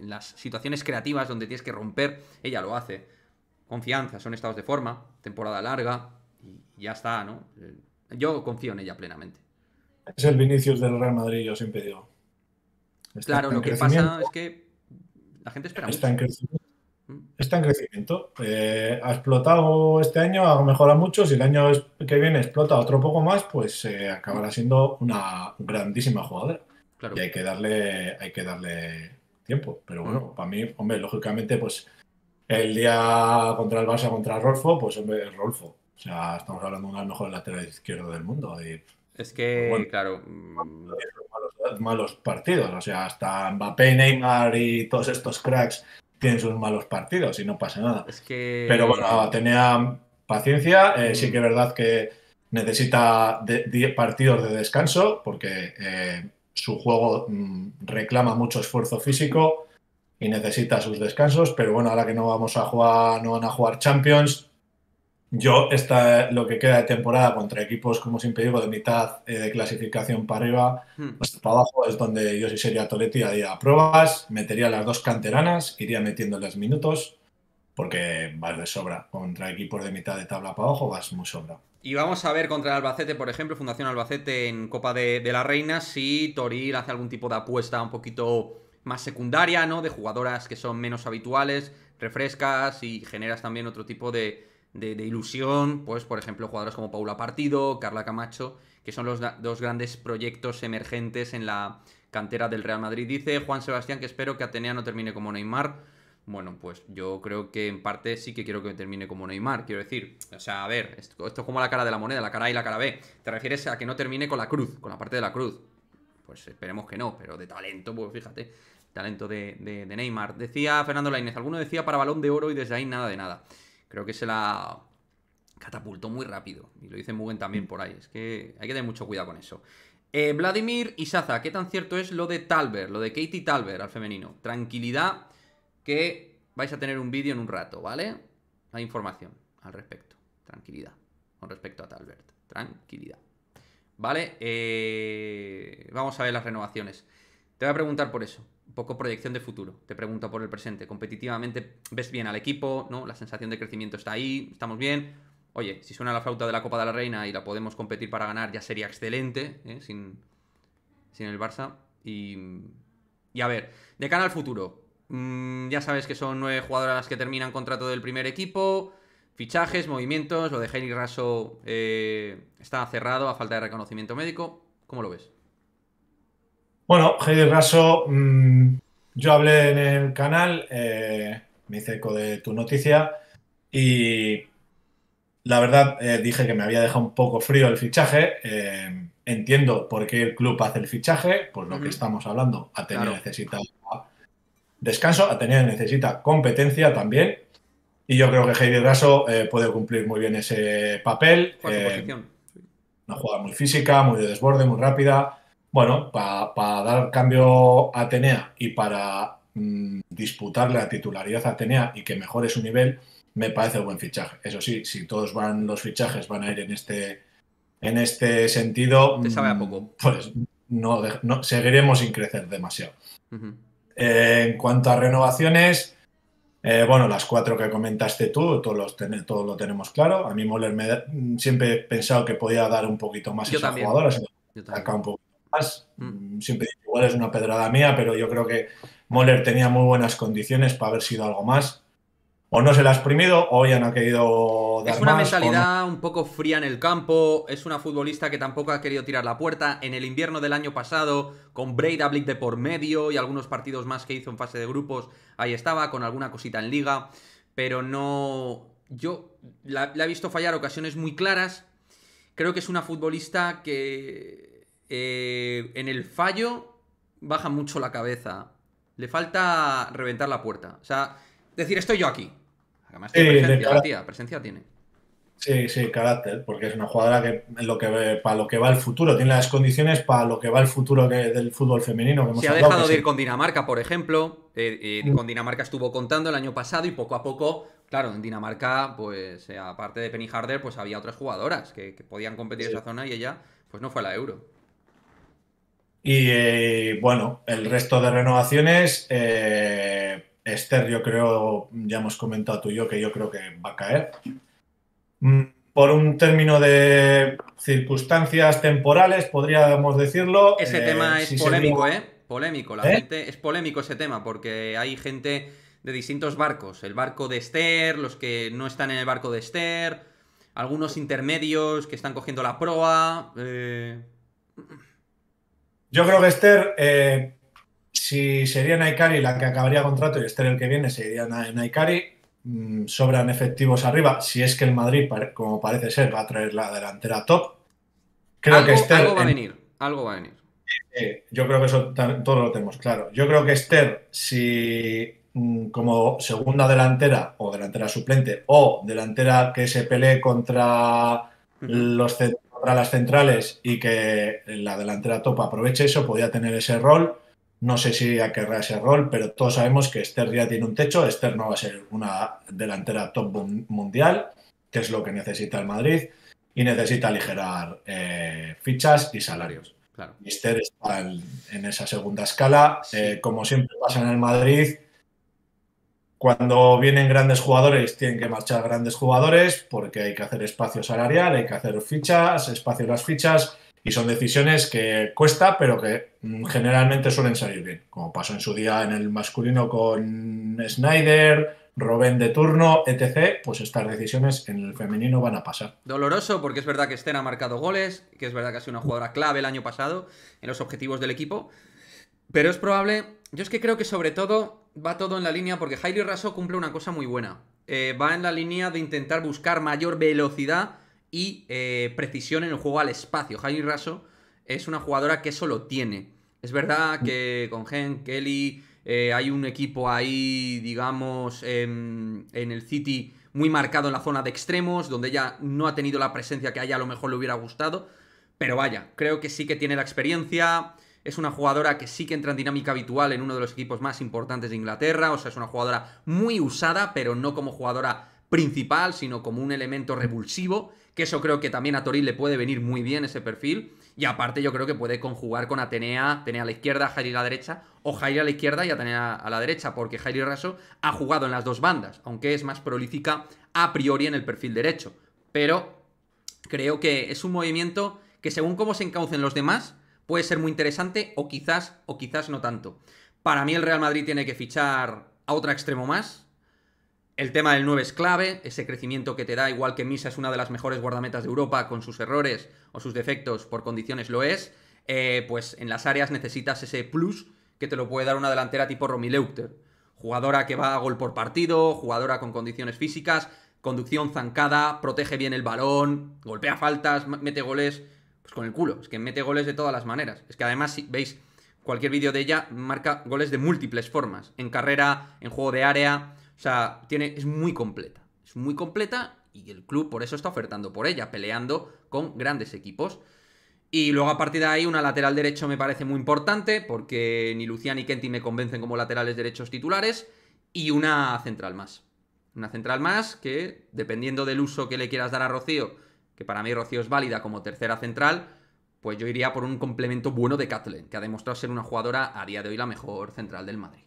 las situaciones creativas donde tienes que romper, ella lo hace. Confianza, son estados de forma, temporada larga, y ya está, ¿no? Yo confío en ella plenamente. Es el Vinicius del Real Madrid, yo siempre digo. claro, lo que pasa es que la gente espera mucho. Está en crecimiento. Eh, ha explotado este año, ha mejorado mucho. Si el año que viene explota otro poco más, pues eh, acabará siendo una grandísima jugadora. Y hay que darle, hay que darle tiempo. Pero bueno, para mí, hombre, lógicamente, pues el día contra el Barça, contra Rolfo, pues hombre, es Rolfo. O sea, estamos hablando de una de las mejores laterales izquierdos del mundo. Y, es que, pues, bueno, claro. Malos, malos partidos. O sea, hasta Mbappé, Neymar y todos estos cracks tiene sus malos partidos y no pasa nada. Pero bueno, tenía paciencia. Eh, sí mm. que es verdad que necesita 10 partidos de descanso porque eh, su juego mm, reclama mucho esfuerzo físico y necesita sus descansos. Pero bueno, ahora que no vamos a jugar, no van a jugar Champions, yo, esta, lo que queda de temporada contra equipos, como siempre digo, de mitad eh, de clasificación para arriba, hmm. para abajo es donde yo si sería Toletti haría pruebas, metería las dos canteranas, iría metiéndoles minutos, porque vas de sobra. Contra equipos de mitad de tabla para abajo vas muy sobra. Y vamos a ver contra el Albacete, por ejemplo, Fundación Albacete en Copa de, de la Reina, si Toril hace algún tipo de apuesta un poquito más secundaria, ¿no? De jugadoras que son menos habituales, refrescas y generas también otro tipo de de, ilusión, pues por ejemplo jugadores como Paula Partido, Carla Camacho, que son los dos grandes proyectos emergentes en la cantera del Real Madrid. Dice Juan Sebastián que espero que Atenea no termine como Neymar. Bueno, pues yo creo que en parte sí que quiero que termine como Neymar, quiero decir. O sea, a ver, esto, es como la cara de la moneda, la cara A y la cara B. Te refieres a que no termine con la cruz, con la parte de la cruz. Pues esperemos que no, pero de talento, pues fíjate, talento de, de Neymar. Decía Fernando Lainez, alguno decía para balón de oro y desde ahí nada de nada creo que se la catapultó muy rápido. Y lo dice Mugen también por ahí. Es que hay que tener mucho cuidado con eso. Eh, Vladimir y Saza, ¿qué tan cierto es lo de Talbert, lo de Katie Talbert al femenino? Tranquilidad, que vais a tener un vídeo en un rato, ¿vale? Hay información al respecto. Tranquilidad. Con respecto a Talbert. Tranquilidad. ¿Vale? Eh, vamos a ver las renovaciones. Te voy a preguntar por eso poco proyección de futuro. Te pregunto por el presente. Competitivamente ves bien al equipo, ¿no? La sensación de crecimiento está ahí, estamos bien. Oye, si suena la flauta de la Copa de la Reina y la podemos competir para ganar, ya sería excelente, ¿eh? sin, el Barça. Y, y, a ver, de cara al futuro, mm, ya sabes que son nueve jugadoras las que terminan contrato del primer equipo. Fichajes, movimientos, lo de Henry Raso eh, está cerrado a falta de reconocimiento médico. ¿Cómo lo ves? Bueno, Heidi Raso, mm, yo hablé en el canal, eh, me hice eco de tu noticia y la verdad eh, dije que me había dejado un poco frío el fichaje. Eh, entiendo por qué el club hace el fichaje, por lo que estamos hablando, Atenea necesita descanso, Atenea necesita competencia también. Y yo creo que Heidi Raso puede cumplir muy bien ese papel. Una jugada muy física, muy de desborde, muy rápida bueno, para dar cambio a Atenea y para mm, disputarle la titularidad a Atenea y que mejore su nivel, me parece un buen fichaje. Eso sí, si todos van los fichajes van a ir en este, en este sentido, mm, pues no, seguiremos sin crecer demasiado. Eh, en cuanto a renovaciones, eh, bueno, las cuatro que comentaste tú, todos, los todos lo tenemos claro. A mí Moller mm, siempre he pensado que podía dar un poquito más a esa jugadora, un más. Mm. Mm, siempre igual es una pedrada mía, pero yo creo que Moller tenía muy buenas condiciones para haber sido algo más. O no se la ha exprimido, o ya no ha querido dar Es una mentalidad un poco fría en el campo, es una futbolista que tampoco ha querido tirar la puerta. En el invierno del año pasado, con Breidablik de por medio y algunos partidos más que hizo en fase de grupos, ahí estaba, con alguna cosita en liga, pero no... Yo le la he visto fallar ocasiones muy claras. Creo que es una futbolista que eh, en el fallo baja mucho la cabeza. Le falta reventar la puerta. O sea, decir, estoy yo aquí. presencia, tiene. Sí, sí, carácter, porque es una jugadora que, para lo que va el futuro, tiene las condiciones para lo que va el futuro del fútbol femenino. Se ha dejado de ir con Dinamarca, por ejemplo. Eh, eh, mm. con Dinamarca estuvo contando el año pasado y poco a poco, claro, en Dinamarca, pues aparte de Penny Harder, pues había otras jugadoras que, podían competir en esa zona y ella, pues no fue a la Euro. Y eh, bueno, el resto de renovaciones, eh, Esther, yo creo, ya hemos comentado tú y yo que yo creo que va a caer. Mm, por un término de circunstancias temporales, podríamos decirlo. Ese eh, tema es polémico, ¿eh? Polémico, la ¿Eh? gente. Es polémico ese tema porque hay gente de distintos barcos. El barco de Esther, los que no están en el barco de Esther, algunos intermedios que están cogiendo la proa. Eh... Yo creo que Esther, eh, si sería Naikari la que acabaría contrato y Esther el que viene, sería Naikari. Mm, sobran efectivos arriba, si es que el Madrid, como parece ser, va a traer la delantera top. Creo que Esther. Algo va a venir, algo va a venir. yo creo que eso todo lo tenemos claro. Yo creo que Esther, si mm, como segunda delantera o delantera suplente o delantera que se pelee contra los para las centrales y que la delantera top aproveche eso, podría tener ese rol. No sé si ya querrá ese rol, pero todos sabemos que Esther ya tiene un techo. Esther no va a ser una delantera top mundial, que es lo que necesita el Madrid, y necesita aligerar eh, fichas y salarios. Claro. Esther está en, esa segunda escala. Eh, como siempre pasa en el Madrid, cuando vienen grandes jugadores, tienen que marchar grandes jugadores porque hay que hacer espacio salarial, hay que hacer fichas, espacio en las fichas, y son decisiones que cuesta, pero que mm, generalmente suelen salir bien, como pasó en su día en el masculino con Snyder, Robén de turno, etc., pues estas decisiones en el femenino van a pasar. Doloroso, porque es verdad que Esther ha marcado goles, que es verdad que ha sido una jugadora clave el año pasado en los objetivos del equipo, pero es probable yo es que creo que sobre todo va todo en la línea porque Jairo Raso cumple una cosa muy buena. Eh, va en la línea de intentar buscar mayor velocidad y eh, precisión en el juego al espacio. Jairo Raso es una jugadora que eso lo tiene. Es verdad que con Gen, Kelly, eh, hay un equipo ahí, digamos, en, en el City muy marcado en la zona de extremos, donde ella no ha tenido la presencia que a ella a lo mejor le hubiera gustado. Pero vaya, creo que sí que tiene la experiencia es una jugadora que sí que entra en dinámica habitual en uno de los equipos más importantes de Inglaterra, o sea, es una jugadora muy usada, pero no como jugadora principal, sino como un elemento revulsivo, que eso creo que también a Toril le puede venir muy bien ese perfil, y aparte yo creo que puede conjugar con Atenea, Atenea a la izquierda, Jairi a la derecha, o Jairi a la izquierda y Atenea a la derecha, porque Jairi Raso ha jugado en las dos bandas, aunque es más prolífica a priori en el perfil derecho, pero creo que es un movimiento que según cómo se encaucen los demás, puede ser muy interesante o quizás, o quizás no tanto. Para mí el Real Madrid tiene que fichar a otro extremo más. El tema del 9 es clave, ese crecimiento que te da, igual que Misa es una de las mejores guardametas de Europa, con sus errores o sus defectos por condiciones lo es, eh, pues en las áreas necesitas ese plus que te lo puede dar una delantera tipo Romileuter. Jugadora que va a gol por partido, jugadora con condiciones físicas, conducción zancada, protege bien el balón, golpea faltas, mete goles. Pues con el culo, es que mete goles de todas las maneras. Es que además, si veis cualquier vídeo de ella, marca goles de múltiples formas. En carrera, en juego de área. O sea, tiene, es muy completa. Es muy completa y el club por eso está ofertando por ella, peleando con grandes equipos. Y luego a partir de ahí una lateral derecho me parece muy importante porque ni luciano ni Kenty me convencen como laterales derechos titulares y una central más. Una central más que dependiendo del uso que le quieras dar a Rocío que para mí Rocío es válida como tercera central, pues yo iría por un complemento bueno de Kathleen, que ha demostrado ser una jugadora a día de hoy la mejor central del Madrid.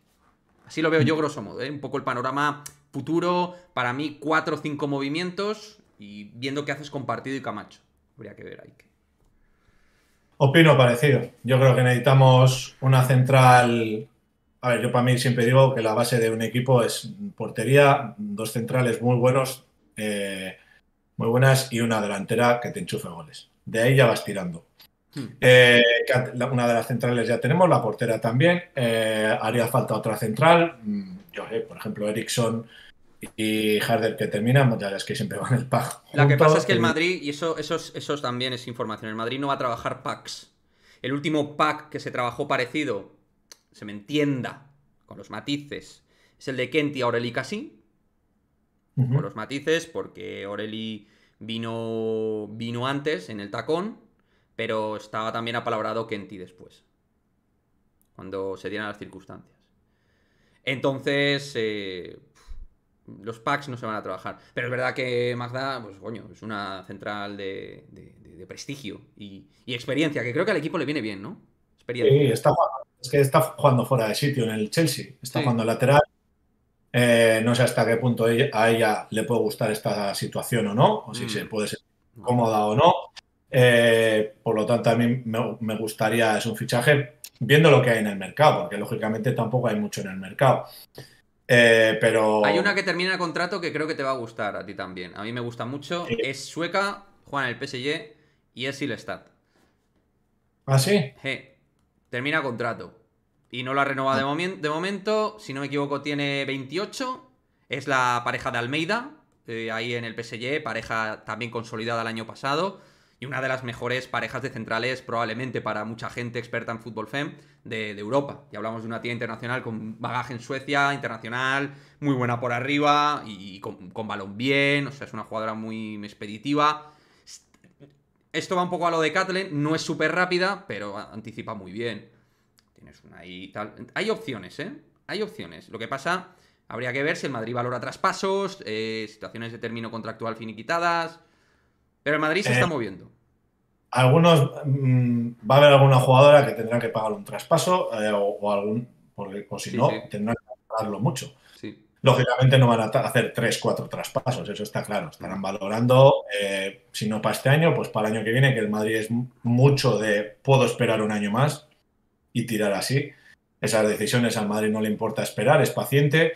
Así lo veo yo grosso modo, ¿eh? un poco el panorama futuro, para mí cuatro o cinco movimientos y viendo qué haces con Partido y Camacho. Habría que ver ahí. Opino parecido. Yo creo que necesitamos una central. A ver, yo para mí siempre digo que la base de un equipo es portería, dos centrales muy buenos, eh, muy buenas y una delantera que te enchufe goles. De ahí ya vas tirando. Hmm. Eh, una de las centrales ya tenemos, la portera también. Eh, haría falta otra central. Mm, yo sé, por ejemplo, Ericsson y Harder que terminan, ya es que siempre van el pack. Lo La que pasa es que el Madrid, y eso, eso, también es información, el Madrid no va a trabajar packs. El último pack que se trabajó parecido, se me entienda, con los matices, es el de Kenty Aureli sí pues con los matices, porque Orelli vino, vino antes en el tacón, pero estaba también apalabrado Kenty después, cuando se dieran las circunstancias. Entonces, eh, los packs no se van a trabajar. Pero es verdad que Magda, pues coño, es una central de, prestigio y, experiencia, que creo que al equipo le viene bien, ¿no? es que está jugando fuera de sitio en el Chelsea. Está jugando lateral eh, no sé hasta qué punto a ella le puede gustar esta situación o no, o si se mm. puede ser cómoda o no. Eh, por lo tanto, a mí me, gustaría, es un fichaje, viendo lo que hay en el mercado, porque lógicamente tampoco hay mucho en el mercado. Eh, pero... Hay una que termina contrato que creo que te va a gustar a ti también. A mí me gusta mucho. Es sueca, juega en el PSG y es Ilestat. ¿Ah, sí? termina contrato. Y no la ha ah. de, momento. Si no me equivoco, tiene 28. Es la pareja de Almeida, eh, ahí en el PSG, pareja también consolidada el año pasado. Y una de las mejores parejas de centrales, probablemente para mucha gente experta en fútbol FEM, de, Europa. Y hablamos de una tía internacional con bagaje en Suecia, internacional, muy buena por arriba y, con, balón bien. O sea, es una jugadora muy expeditiva. Esto va un poco a lo de Catlin, no es súper rápida, pero anticipa muy bien. Hay opciones, ¿eh? Hay opciones. Lo que pasa, habría que ver si el Madrid valora traspasos, eh, situaciones de término contractual finiquitadas. Pero el Madrid se eh, está moviendo. Algunos. Mm, va a haber alguna jugadora que tendrá que pagar un traspaso o, algún. o si no, tendrá que pagarlo mucho. Sí. Lógicamente no van a hacer tres, cuatro traspasos, eso está claro. Estarán valorando, si no para este año, pues para el año que viene, que el Madrid es mucho de puedo esperar un año más, y tirar así. Esas decisiones al Madrid no le importa esperar, es paciente.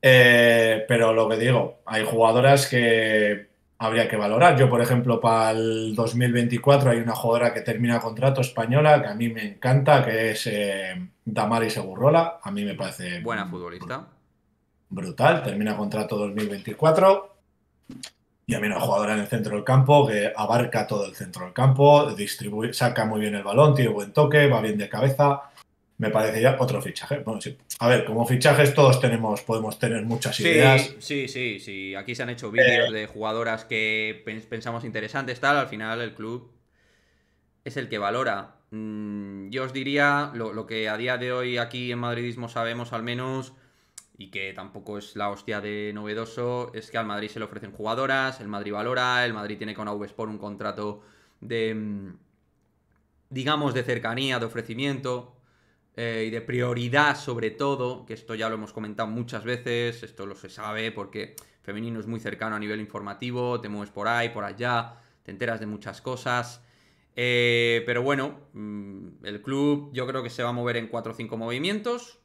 Eh, pero lo que digo, hay jugadoras que habría que valorar. Yo, por ejemplo, para el 2024 hay una jugadora que termina contrato española que a mí me encanta, que es eh, Damaris Damari A mí me parece. Buena futbolista. Brutal, termina contrato 2024. Y a mí una jugadora en el centro del campo que abarca todo el centro del campo, distribuye, saca muy bien el balón, tiene buen toque, va bien de cabeza. Me parece ya otro fichaje. A ver, como fichajes todos tenemos, podemos tener muchas ideas. Sí, sí, sí. Aquí se han hecho vídeos eh. de jugadoras que pensamos interesantes, tal. Al final el club es el que valora. Mm, yo os diría lo que a día de hoy aquí en Madridismo sabemos al menos y que tampoco es la hostia de novedoso, es que al Madrid se le ofrecen jugadoras, el Madrid valora, el Madrid tiene con por un contrato de, mm, digamos, de cercanía, de ofrecimiento eh, y de prioridad sobre todo, que esto ya lo hemos comentado muchas veces, esto lo se sabe porque femenino es muy cercano a nivel informativo, te mueves por ahí, por allá, te enteras de muchas cosas. Eh, pero bueno, mm, el club yo creo que se va a mover en 4 o 5 movimientos,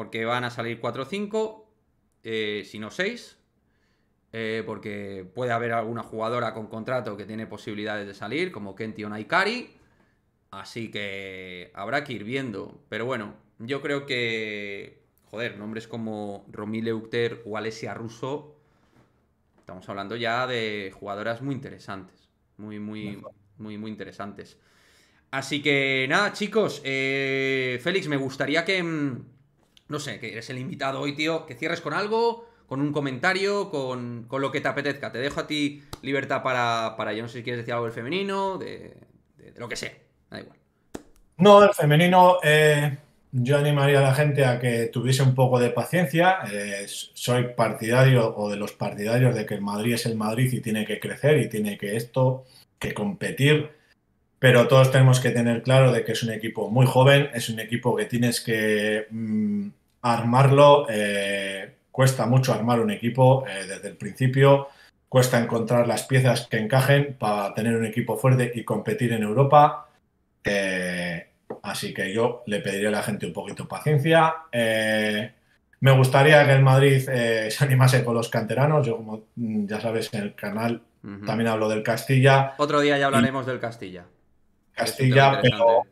porque van a salir 4 o 5, eh, si no 6, eh, porque puede haber alguna jugadora con contrato que tiene posibilidades de salir, como Kenti o Naikari, así que habrá que ir viendo, pero bueno, yo creo que, joder, nombres como Romile Euter o Alessia Russo, estamos hablando ya de jugadoras muy interesantes, muy, muy, muy, muy interesantes. Así que nada, chicos, eh, Félix, me gustaría que mm, no sé, que eres el invitado hoy, tío, que cierres con algo, con un comentario, con, lo que te apetezca. Te dejo a ti libertad para, yo no sé si quieres decir algo del femenino, de, lo que sea, da igual. No, el femenino, eh, yo animaría a la gente a que tuviese un poco de paciencia. Eh, soy partidario o de los partidarios de que el Madrid es el Madrid y tiene que crecer y tiene que esto, que competir pero todos tenemos que tener claro de que es un equipo muy joven, es un equipo que tienes que mm, armarlo, eh, cuesta mucho armar un equipo eh, desde el principio, cuesta encontrar las piezas que encajen para tener un equipo fuerte y competir en Europa. Eh, así que yo le pediría a la gente un poquito de paciencia. me gustaría que el Madrid se animase con los canteranos. Yo, como mm, ya sabes, en el canal también hablo del Castilla. Otro día ya hablaremos del Castilla. Castilla, pero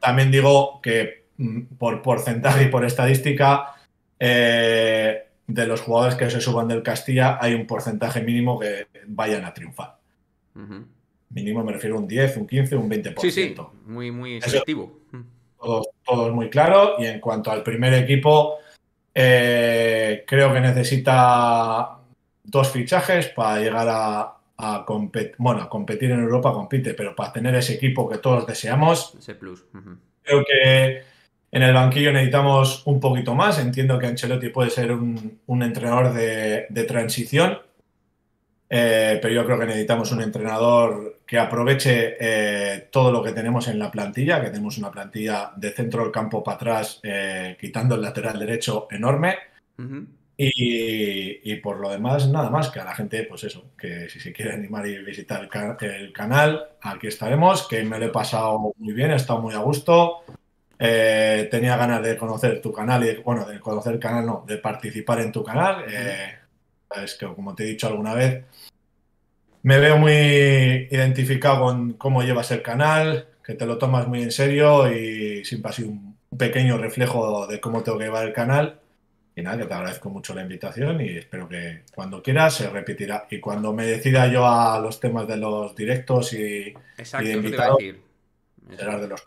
también digo que Mm, por porcentaje y por estadística, eh, de los jugadores que se suban del Castilla hay un porcentaje mínimo que vayan a triunfar. Mínimo me refiero a un 10, un 15, un 20%. Sí, sí, muy, muy efectivo Todo, muy claro. Y en cuanto al primer equipo, eh, creo que necesita dos fichajes para llegar a, bueno, a competir en Europa, compite, pero para tener ese equipo que todos deseamos. Ese plus. Creo que en el banquillo necesitamos un poquito más. Entiendo que Ancelotti puede ser un, entrenador de, transición, eh, pero yo creo que necesitamos un entrenador que aproveche eh, todo lo que tenemos en la plantilla, que tenemos una plantilla de centro del campo para atrás, eh, quitando el lateral derecho enorme. y, por lo demás, nada más que a la gente, pues eso, que si se quiere animar y visitar el, el canal, aquí estaremos, que me lo he pasado muy bien, he estado muy a gusto. Eh, tenía ganas de conocer tu canal y, bueno, de conocer el canal, no, de participar en tu canal. Eh, es que, como te he dicho alguna vez, me veo muy identificado con cómo llevas el canal, que te lo tomas muy en serio y siempre ha un pequeño reflejo de cómo tengo que llevar el canal. Y nada, que te agradezco mucho la invitación y espero que cuando quieras se repetirá. Y cuando me decida yo a los temas de los directos y, de invitados, serás de los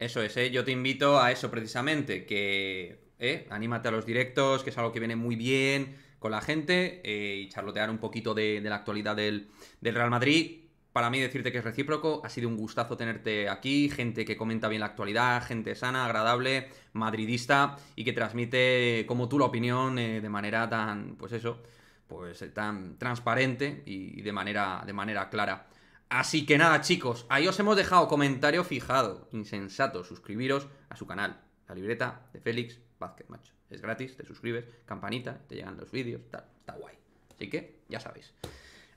eso es, eh. yo te invito a eso precisamente, que eh, anímate a los directos, que es algo que viene muy bien con la gente eh, y charlotear un poquito de, la actualidad del, del, Real Madrid. Para mí decirte que es recíproco, ha sido un gustazo tenerte aquí, gente que comenta bien la actualidad, gente sana, agradable, madridista y que transmite como tú la opinión de manera tan, pues eso, pues tan transparente y de manera, de manera clara. Así que nada, chicos, ahí os hemos dejado comentario fijado. Insensato, suscribiros a su canal. La libreta de Félix Vázquez, macho. Es gratis, te suscribes, campanita, te llegan los vídeos, está guay. Así que, ya sabéis.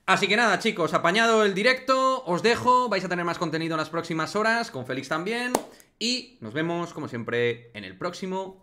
Así que nada, chicos, apañado el directo, os dejo, vais a tener más contenido en las próximas horas, con Félix también, y nos vemos, como siempre, en el próximo